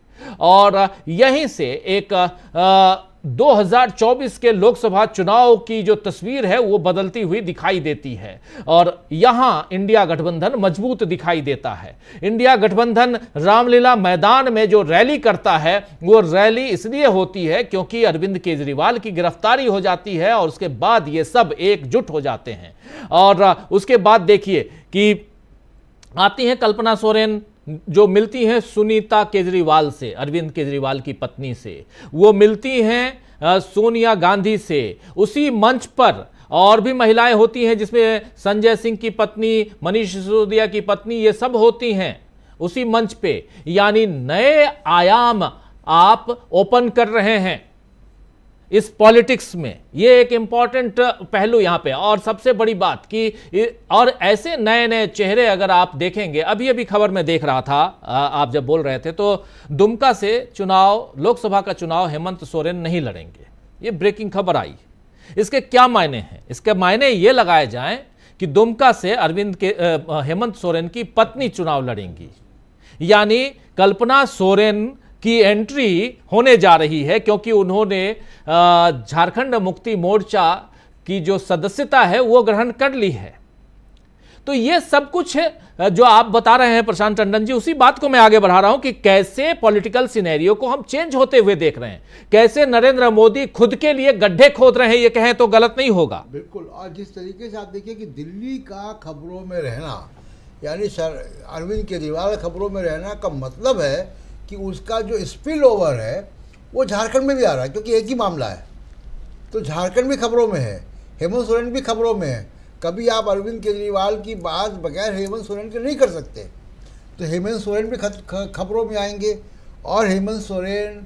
और यहीं से एक आ, आ, 2024 के लोकसभा चुनाव की जो तस्वीर है वो बदलती हुई दिखाई देती है और यहां इंडिया गठबंधन मजबूत दिखाई देता है इंडिया गठबंधन रामलीला मैदान में जो रैली करता है वो रैली इसलिए होती है क्योंकि अरविंद केजरीवाल की गिरफ्तारी हो जाती है और उसके बाद ये सब एकजुट हो जाते हैं और उसके बाद देखिए कि आती हैं कल्पना सोरेन जो मिलती हैं सुनीता केजरीवाल से अरविंद केजरीवाल की पत्नी से वो मिलती हैं सोनिया गांधी से उसी मंच पर और भी महिलाएं होती हैं जिसमें संजय सिंह की पत्नी मनीष सिसोदिया की पत्नी ये सब होती हैं उसी मंच पे यानी नए आयाम आप ओपन कर रहे हैं इस पॉलिटिक्स में ये एक इम्पॉर्टेंट पहलू यहाँ पे और सबसे बड़ी बात कि और ऐसे नए नए चेहरे अगर आप देखेंगे अभी अभी खबर में देख रहा था आप जब बोल रहे थे तो दुमका से चुनाव लोकसभा का चुनाव हेमंत सोरेन नहीं लड़ेंगे ये ब्रेकिंग खबर आई इसके क्या मायने हैं इसके मायने ये लगाए जाएं कि दुमका से अरविंद के हेमंत सोरेन की पत्नी चुनाव लड़ेंगी यानी कल्पना सोरेन की एंट्री होने जा रही है क्योंकि उन्होंने झारखंड मुक्ति मोर्चा की जो सदस्यता है वो ग्रहण कर ली है तो ये सब कुछ जो आप बता रहे हैं प्रशांत टंडन जी उसी बात को मैं आगे बढ़ा रहा हूं कि कैसे पॉलिटिकल सिनेरियो को हम चेंज होते हुए देख रहे हैं कैसे नरेंद्र मोदी खुद के लिए गड्ढे खोद रहे हैं ये कहें तो गलत नहीं होगा बिल्कुल और जिस तरीके से आप देखिए कि दिल्ली का खबरों में रहना यानी सर अरविंद केजरीवाल खबरों में रहना का मतलब है कि उसका जो स्पिल ओवर है वो झारखंड में भी आ रहा है क्योंकि एक ही मामला है तो झारखंड भी खबरों में है हेमंत सोरेन भी खबरों में है कभी आप अरविंद केजरीवाल की बात बगैर हेमंत सोरेन के नहीं कर सकते तो हेमंत सोरेन भी खबरों में आएंगे और हेमंत सोरेन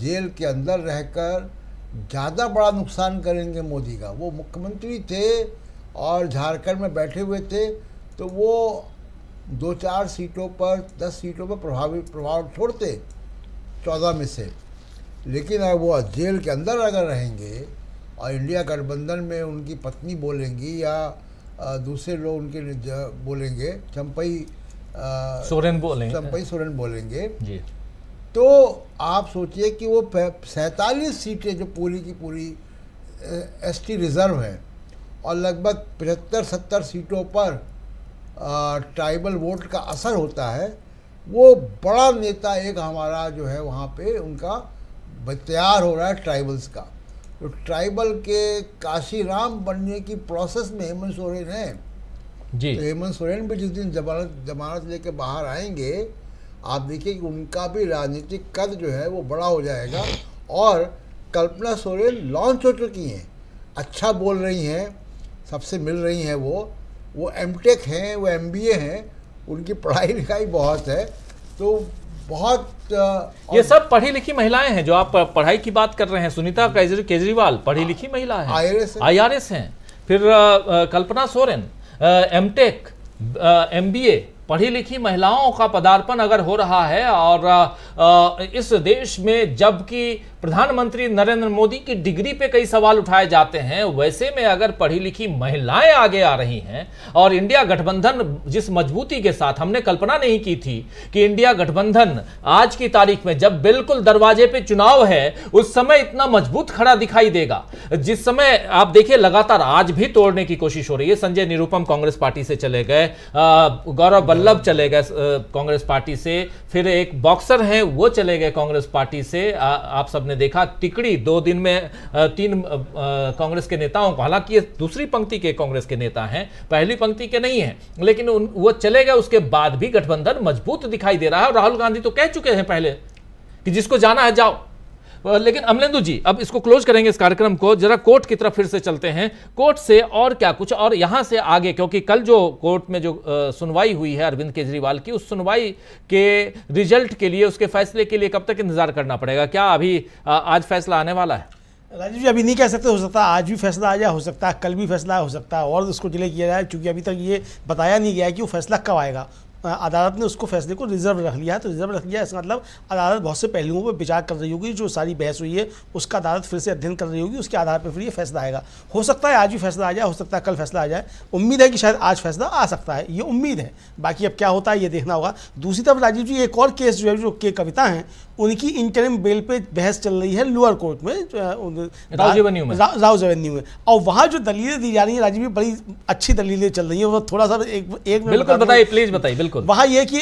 जेल के अंदर रहकर ज़्यादा बड़ा नुकसान करेंगे मोदी का वो मुख्यमंत्री थे और झारखंड में बैठे हुए थे तो वो दो चार सीटों पर दस सीटों पर प्रभावी प्रभाव छोड़ते चौदह में से लेकिन अगर वो जेल के अंदर अगर रहेंगे और इंडिया गठबंधन में उनकी पत्नी बोलेंगी या दूसरे लोग उनके बोलेंगे चंपई सोरेन बोलेंगे चंपई सोरेन बोलेंगे जी तो आप सोचिए कि वो सैंतालीस सीटें जो पूरी की पूरी एसटी रिज़र्व है और लगभग पचहत्तर सत्तर सीटों पर ट्राइबल वोट का असर होता है वो बड़ा नेता एक हमारा जो है वहाँ पे उनका तैयार हो रहा है ट्राइबल्स का तो ट्राइबल के काशीराम बनने की प्रोसेस में हेमंत सोरेन हैं जी तो हेमंत सोरेन भी जिस दिन जमानत जमानत लेके बाहर आएंगे आप देखिए कि उनका भी राजनीतिक कद जो है वो बड़ा हो जाएगा और कल्पना सोरेन लॉन्च हो चुकी हैं अच्छा बोल रही हैं सबसे मिल रही हैं वो वो एम टेक हैं वो एम बी ए हैं उनकी पढ़ाई लिखाई बहुत है तो बहुत ये सब पढ़ी लिखी महिलाएं हैं जो आप पढ़ाई की बात कर रहे हैं सुनीता केजरीवाल पढ़ी हाँ। लिखी महिला है आई आर एस हैं फिर Kalpana Soren M tech M B A पढ़ी लिखी महिलाओं का पदार्पण अगर हो रहा है और आ, इस देश में जबकि प्रधानमंत्री नरेंद्र मोदी की डिग्री पे कई सवाल उठाए जाते हैं वैसे में अगर पढ़ी लिखी महिलाएं आगे आ रही हैं और इंडिया गठबंधन जिस मजबूती के साथ हमने कल्पना नहीं की थी कि इंडिया गठबंधन आज की तारीख में जब बिल्कुल दरवाजे पे चुनाव है उस समय इतना मजबूत खड़ा दिखाई देगा जिस समय आप देखिए लगातार आज भी तोड़ने की कोशिश हो रही है संजय निरुपम कांग्रेस पार्टी से चले गए गौरव बल्लभ चले गए कांग्रेस पार्टी से फिर एक बॉक्सर हैं वो चले गए कांग्रेस पार्टी से आप सब आपने देखा तिकड़ी दो दिन में तीन कांग्रेस के नेताओं को हालांकि ये दूसरी पंक्ति के कांग्रेस के नेता हैं पहली पंक्ति के नहीं है लेकिन वो चले गए उसके बाद भी गठबंधन मजबूत दिखाई दे रहा है और राहुल गांधी तो कह चुके हैं पहले कि जिसको जाना है जाओ लेकिन अमलेंदु जी अब इसको क्लोज करेंगे इस कार्यक्रम को जरा कोर्ट की तरफ फिर से चलते हैं कोर्ट से और क्या कुछ और यहां से आगे क्योंकि कल जो कोर्ट में जो सुनवाई हुई है अरविंद केजरीवाल की उस सुनवाई के रिजल्ट के लिए उसके फैसले के लिए कब तक इंतजार करना पड़ेगा क्या अभी आज फैसला आने वाला है राजीव जी अभी नहीं कह सकते हो सकता आज भी फैसला आ जाए हो सकता है कल भी फैसला हो सकता है और उसको डिले किया जाए क्योंकि अभी तक ये बताया नहीं गया है कि वो फैसला कब आएगा अदालत ने उसको फैसले को रिजर्व रख लिया है तो रिजर्व रख लिया इसका मतलब अदालत बहुत से पहलुओं पर विचार कर रही होगी जो सारी बहस हुई है उसका अदालत फिर से अध्ययन कर रही होगी उसके आधार पर फिर ये फैसला आएगा हो सकता है आज भी फैसला आ जाए हो सकता है कल फैसला आ जाए उम्मीद है कि शायद आज फैसला आ सकता है ये उम्मीद है बाकी अब क्या होता है ये देखना होगा दूसरी तरफ राजीव जी एक और केस जो है जो के कविता हैं उनकी इंटरम बेल पे बहस चल रही है लोअर कोर्ट में राव एवेन्यू में और वहाँ जो दलीलें दी जा रही है राजीव जी बड़ी अच्छी दलीलें चल रही है वो थोड़ा सा एक एक बिल्कुल बताइए प्लीज बताइए बिल्कुल बिल्कुल वहां ये कि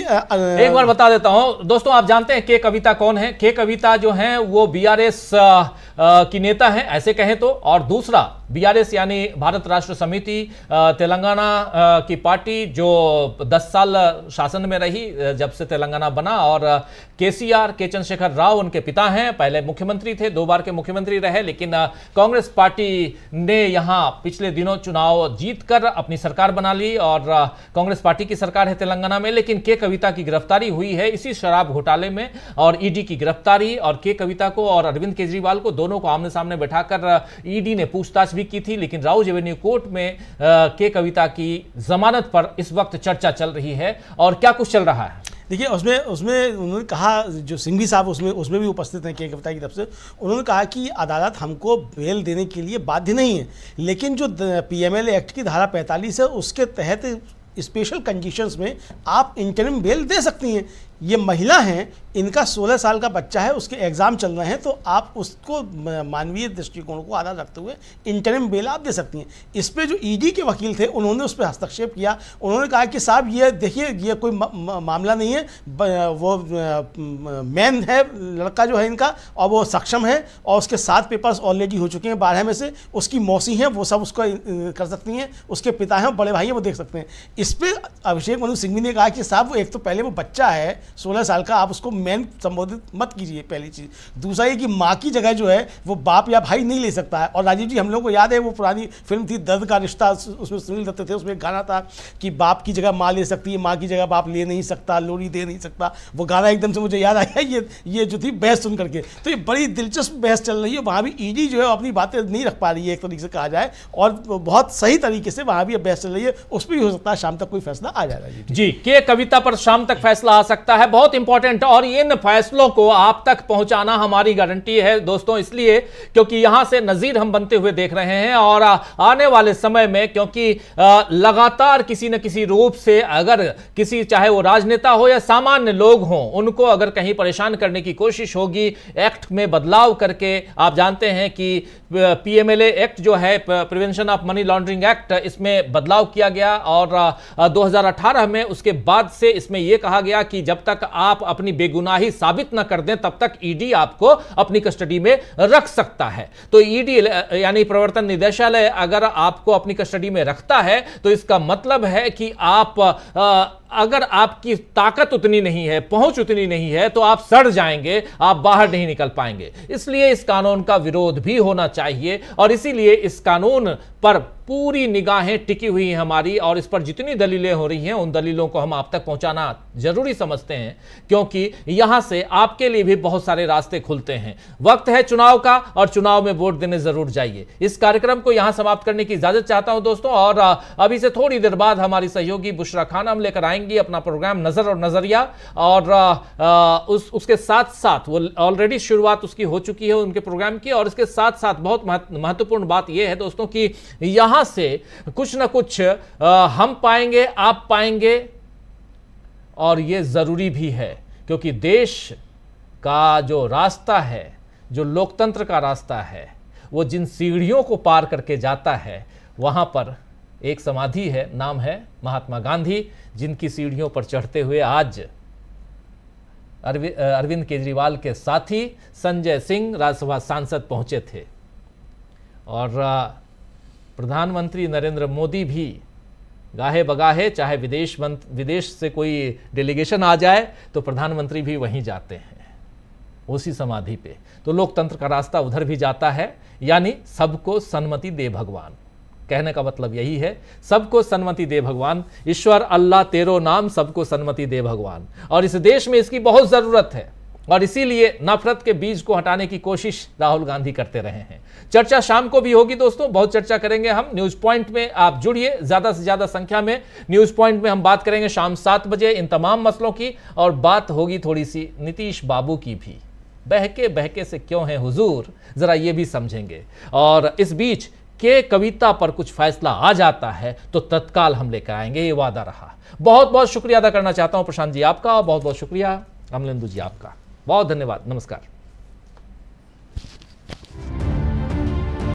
एक बार बता देता हूं दोस्तों आप जानते हैं के कविता कौन है के कविता जो है वो बीआरएस की नेता हैं ऐसे कहें तो और दूसरा बीआरएस यानी भारत राष्ट्र समिति तेलंगाना की पार्टी जो 10 साल शासन में रही जब से तेलंगाना बना और केसीआर के चंद्रशेखर राव उनके पिता हैं पहले मुख्यमंत्री थे दो बार के मुख्यमंत्री रहे लेकिन कांग्रेस पार्टी ने यहाँ पिछले दिनों चुनाव जीत कर अपनी सरकार बना ली और कांग्रेस पार्टी की सरकार है तेलंगाना में लेकिन के कविता की गिरफ्तारी हुई है इसी शराब घोटाले में और ईडी e की गिरफ्तारी और के कविता को और अरविंद केजरीवाल को दो दोनों को आमने सामने बैठाकर ईडी e ने पूछताछ भी की थी लेकिन राउज एवेन्यू कोर्ट में के कविता की जमानत पर इस वक्त चर्चा चल रही है और क्या कुछ चल रहा है देखिए उसमें उसमें उन्होंने कहा जो सिंघवी साहब उसमें उसमें भी उपस्थित हैं के कविता की तरफ से उन्होंने कहा कि अदालत हमको बेल देने के लिए बाध्य नहीं है लेकिन जो पीएमएलए एक्ट की धारा 45 है उसके तहत स्पेशल कंडीशंस में आप इंटरिम बेल दे सकती हैं ये महिला हैं इनका 16 साल का बच्चा है उसके एग्ज़ाम चल रहे हैं तो आप उसको मानवीय दृष्टिकोण को आधार रखते हुए इंटरम बेल आप दे सकती हैं इस पर जो ईडी e के वकील थे उन्होंने उस पर हस्तक्षेप किया उन्होंने कहा कि साहब ये देखिए ये कोई मामला नहीं है वो मैन है लड़का जो है इनका और वो सक्षम है और उसके सात पेपर्स ऑलरेडी हो चुके हैं बारह में से उसकी मौसी हैं वो सब उसको कर सकती हैं उसके पिता हैं बड़े भाई हैं वो देख सकते हैं इस पर अभिषेक मनु सिंघवी ने कहा कि साहब वो एक तो पहले वो बच्चा है सोलह साल का आप उसको मैन संबोधित मत कीजिए पहली चीज़ दूसरा ये कि माँ की जगह जो है वो बाप या भाई नहीं ले सकता है और राजीव जी हम लोग को याद है वो पुरानी फिल्म थी दर्द का रिश्ता उसमें सुनील दत्त थे उसमें एक गाना था कि बाप की जगह माँ ले सकती है माँ की जगह बाप ले नहीं सकता लोरी दे नहीं सकता वो गाना एकदम से मुझे याद आया ये ये जो थी बहस सुन करके तो ये बड़ी दिलचस्प बहस चल रही है वहाँ भी ईडी e जो है अपनी बातें नहीं रख पा रही है एक तरीके से कहा जाए और बहुत सही तरीके से वहाँ भी बहस चल रही है उस पर भी हो सकता है शाम तक कोई फैसला आ जाएगा जी के कविता पर शाम तक फैसला आ सकता है होता है बहुत इंपॉर्टेंट और इन फैसलों को आप तक पहुंचाना हमारी गारंटी है दोस्तों इसलिए क्योंकि यहां से नजीर हम बनते हुए देख रहे हैं और आने वाले समय में क्योंकि लगातार किसी न किसी रूप से अगर किसी चाहे वो राजनेता हो या सामान्य लोग हों उनको अगर कहीं परेशान करने की कोशिश होगी एक्ट में बदलाव करके आप जानते हैं कि पीएमएलए एक्ट जो है prevention of money laundering act इसमें बदलाव किया गया और 2018 में उसके बाद से इसमें यह कहा गया कि जब तक आप अपनी बेगुनाही साबित ना कर दें तब तक ईडी e आपको अपनी कस्टडी में रख सकता है तो ईडी e यानी प्रवर्तन निदेशालय अगर आपको अपनी कस्टडी में रखता है तो इसका मतलब है कि आप आ, अगर आपकी ताकत उतनी नहीं है पहुंच उतनी नहीं है तो आप सड़ जाएंगे आप बाहर नहीं निकल पाएंगे इसलिए इस कानून का विरोध भी होना चाहिए और इसीलिए इस कानून पर पूरी निगाहें टिकी हुई हैं हमारी और इस पर जितनी दलीलें हो रही हैं उन दलीलों को हम आप तक पहुंचाना जरूरी समझते हैं क्योंकि यहां से आपके लिए भी बहुत सारे रास्ते खुलते हैं वक्त है चुनाव का और चुनाव में वोट देने जरूर जाइए इस कार्यक्रम को यहां समाप्त करने की इजाजत चाहता हूं दोस्तों और अभी से थोड़ी देर बाद हमारी सहयोगी बुशरा खान हम लेकर आएंगी अपना प्रोग्राम नजर और नजरिया और उस, उसके साथ साथ वो ऑलरेडी शुरुआत उसकी हो चुकी है उनके प्रोग्राम की और इसके साथ साथ बहुत महत्वपूर्ण बात यह है दोस्तों की यहां वहां से कुछ ना कुछ हम पाएंगे आप पाएंगे और ये ज़रूरी भी है क्योंकि देश का जो रास्ता है जो लोकतंत्र का रास्ता है वो जिन सीढ़ियों को पार करके जाता है वहाँ पर एक समाधि है नाम है महात्मा गांधी जिनकी सीढ़ियों पर चढ़ते हुए आज अरविंद केजरीवाल के साथी संजय सिंह राज्यसभा सांसद पहुंचे थे और प्रधानमंत्री नरेंद्र मोदी भी गाहे बगाहे चाहे विदेश विदेश से कोई डेलीगेशन आ जाए तो प्रधानमंत्री भी वहीं जाते हैं उसी समाधि पे तो लोकतंत्र का रास्ता उधर भी जाता है यानी सबको सन्मति दे भगवान कहने का मतलब यही है सबको सन्मति दे भगवान ईश्वर अल्लाह तेरो नाम सबको सन्मति दे भगवान और इस देश में इसकी बहुत ज़रूरत है और इसीलिए नफरत के बीज को हटाने की कोशिश राहुल गांधी करते रहे हैं चर्चा शाम को भी होगी दोस्तों बहुत चर्चा करेंगे हम न्यूज पॉइंट में आप जुड़िए ज्यादा से ज्यादा संख्या में न्यूज पॉइंट में हम बात करेंगे शाम सात बजे इन तमाम मसलों की और बात होगी थोड़ी सी नीतीश बाबू की भी बहके बहके से क्यों है हुजूर जरा ये भी समझेंगे और इस बीच के कविता पर कुछ फैसला आ जाता है तो तत्काल हम लेकर आएंगे ये वादा रहा बहुत बहुत शुक्रिया अदा करना चाहता हूँ प्रशांत जी आपका बहुत बहुत शुक्रिया अमलेंदु जी आपका बहुत धन्यवाद नमस्कार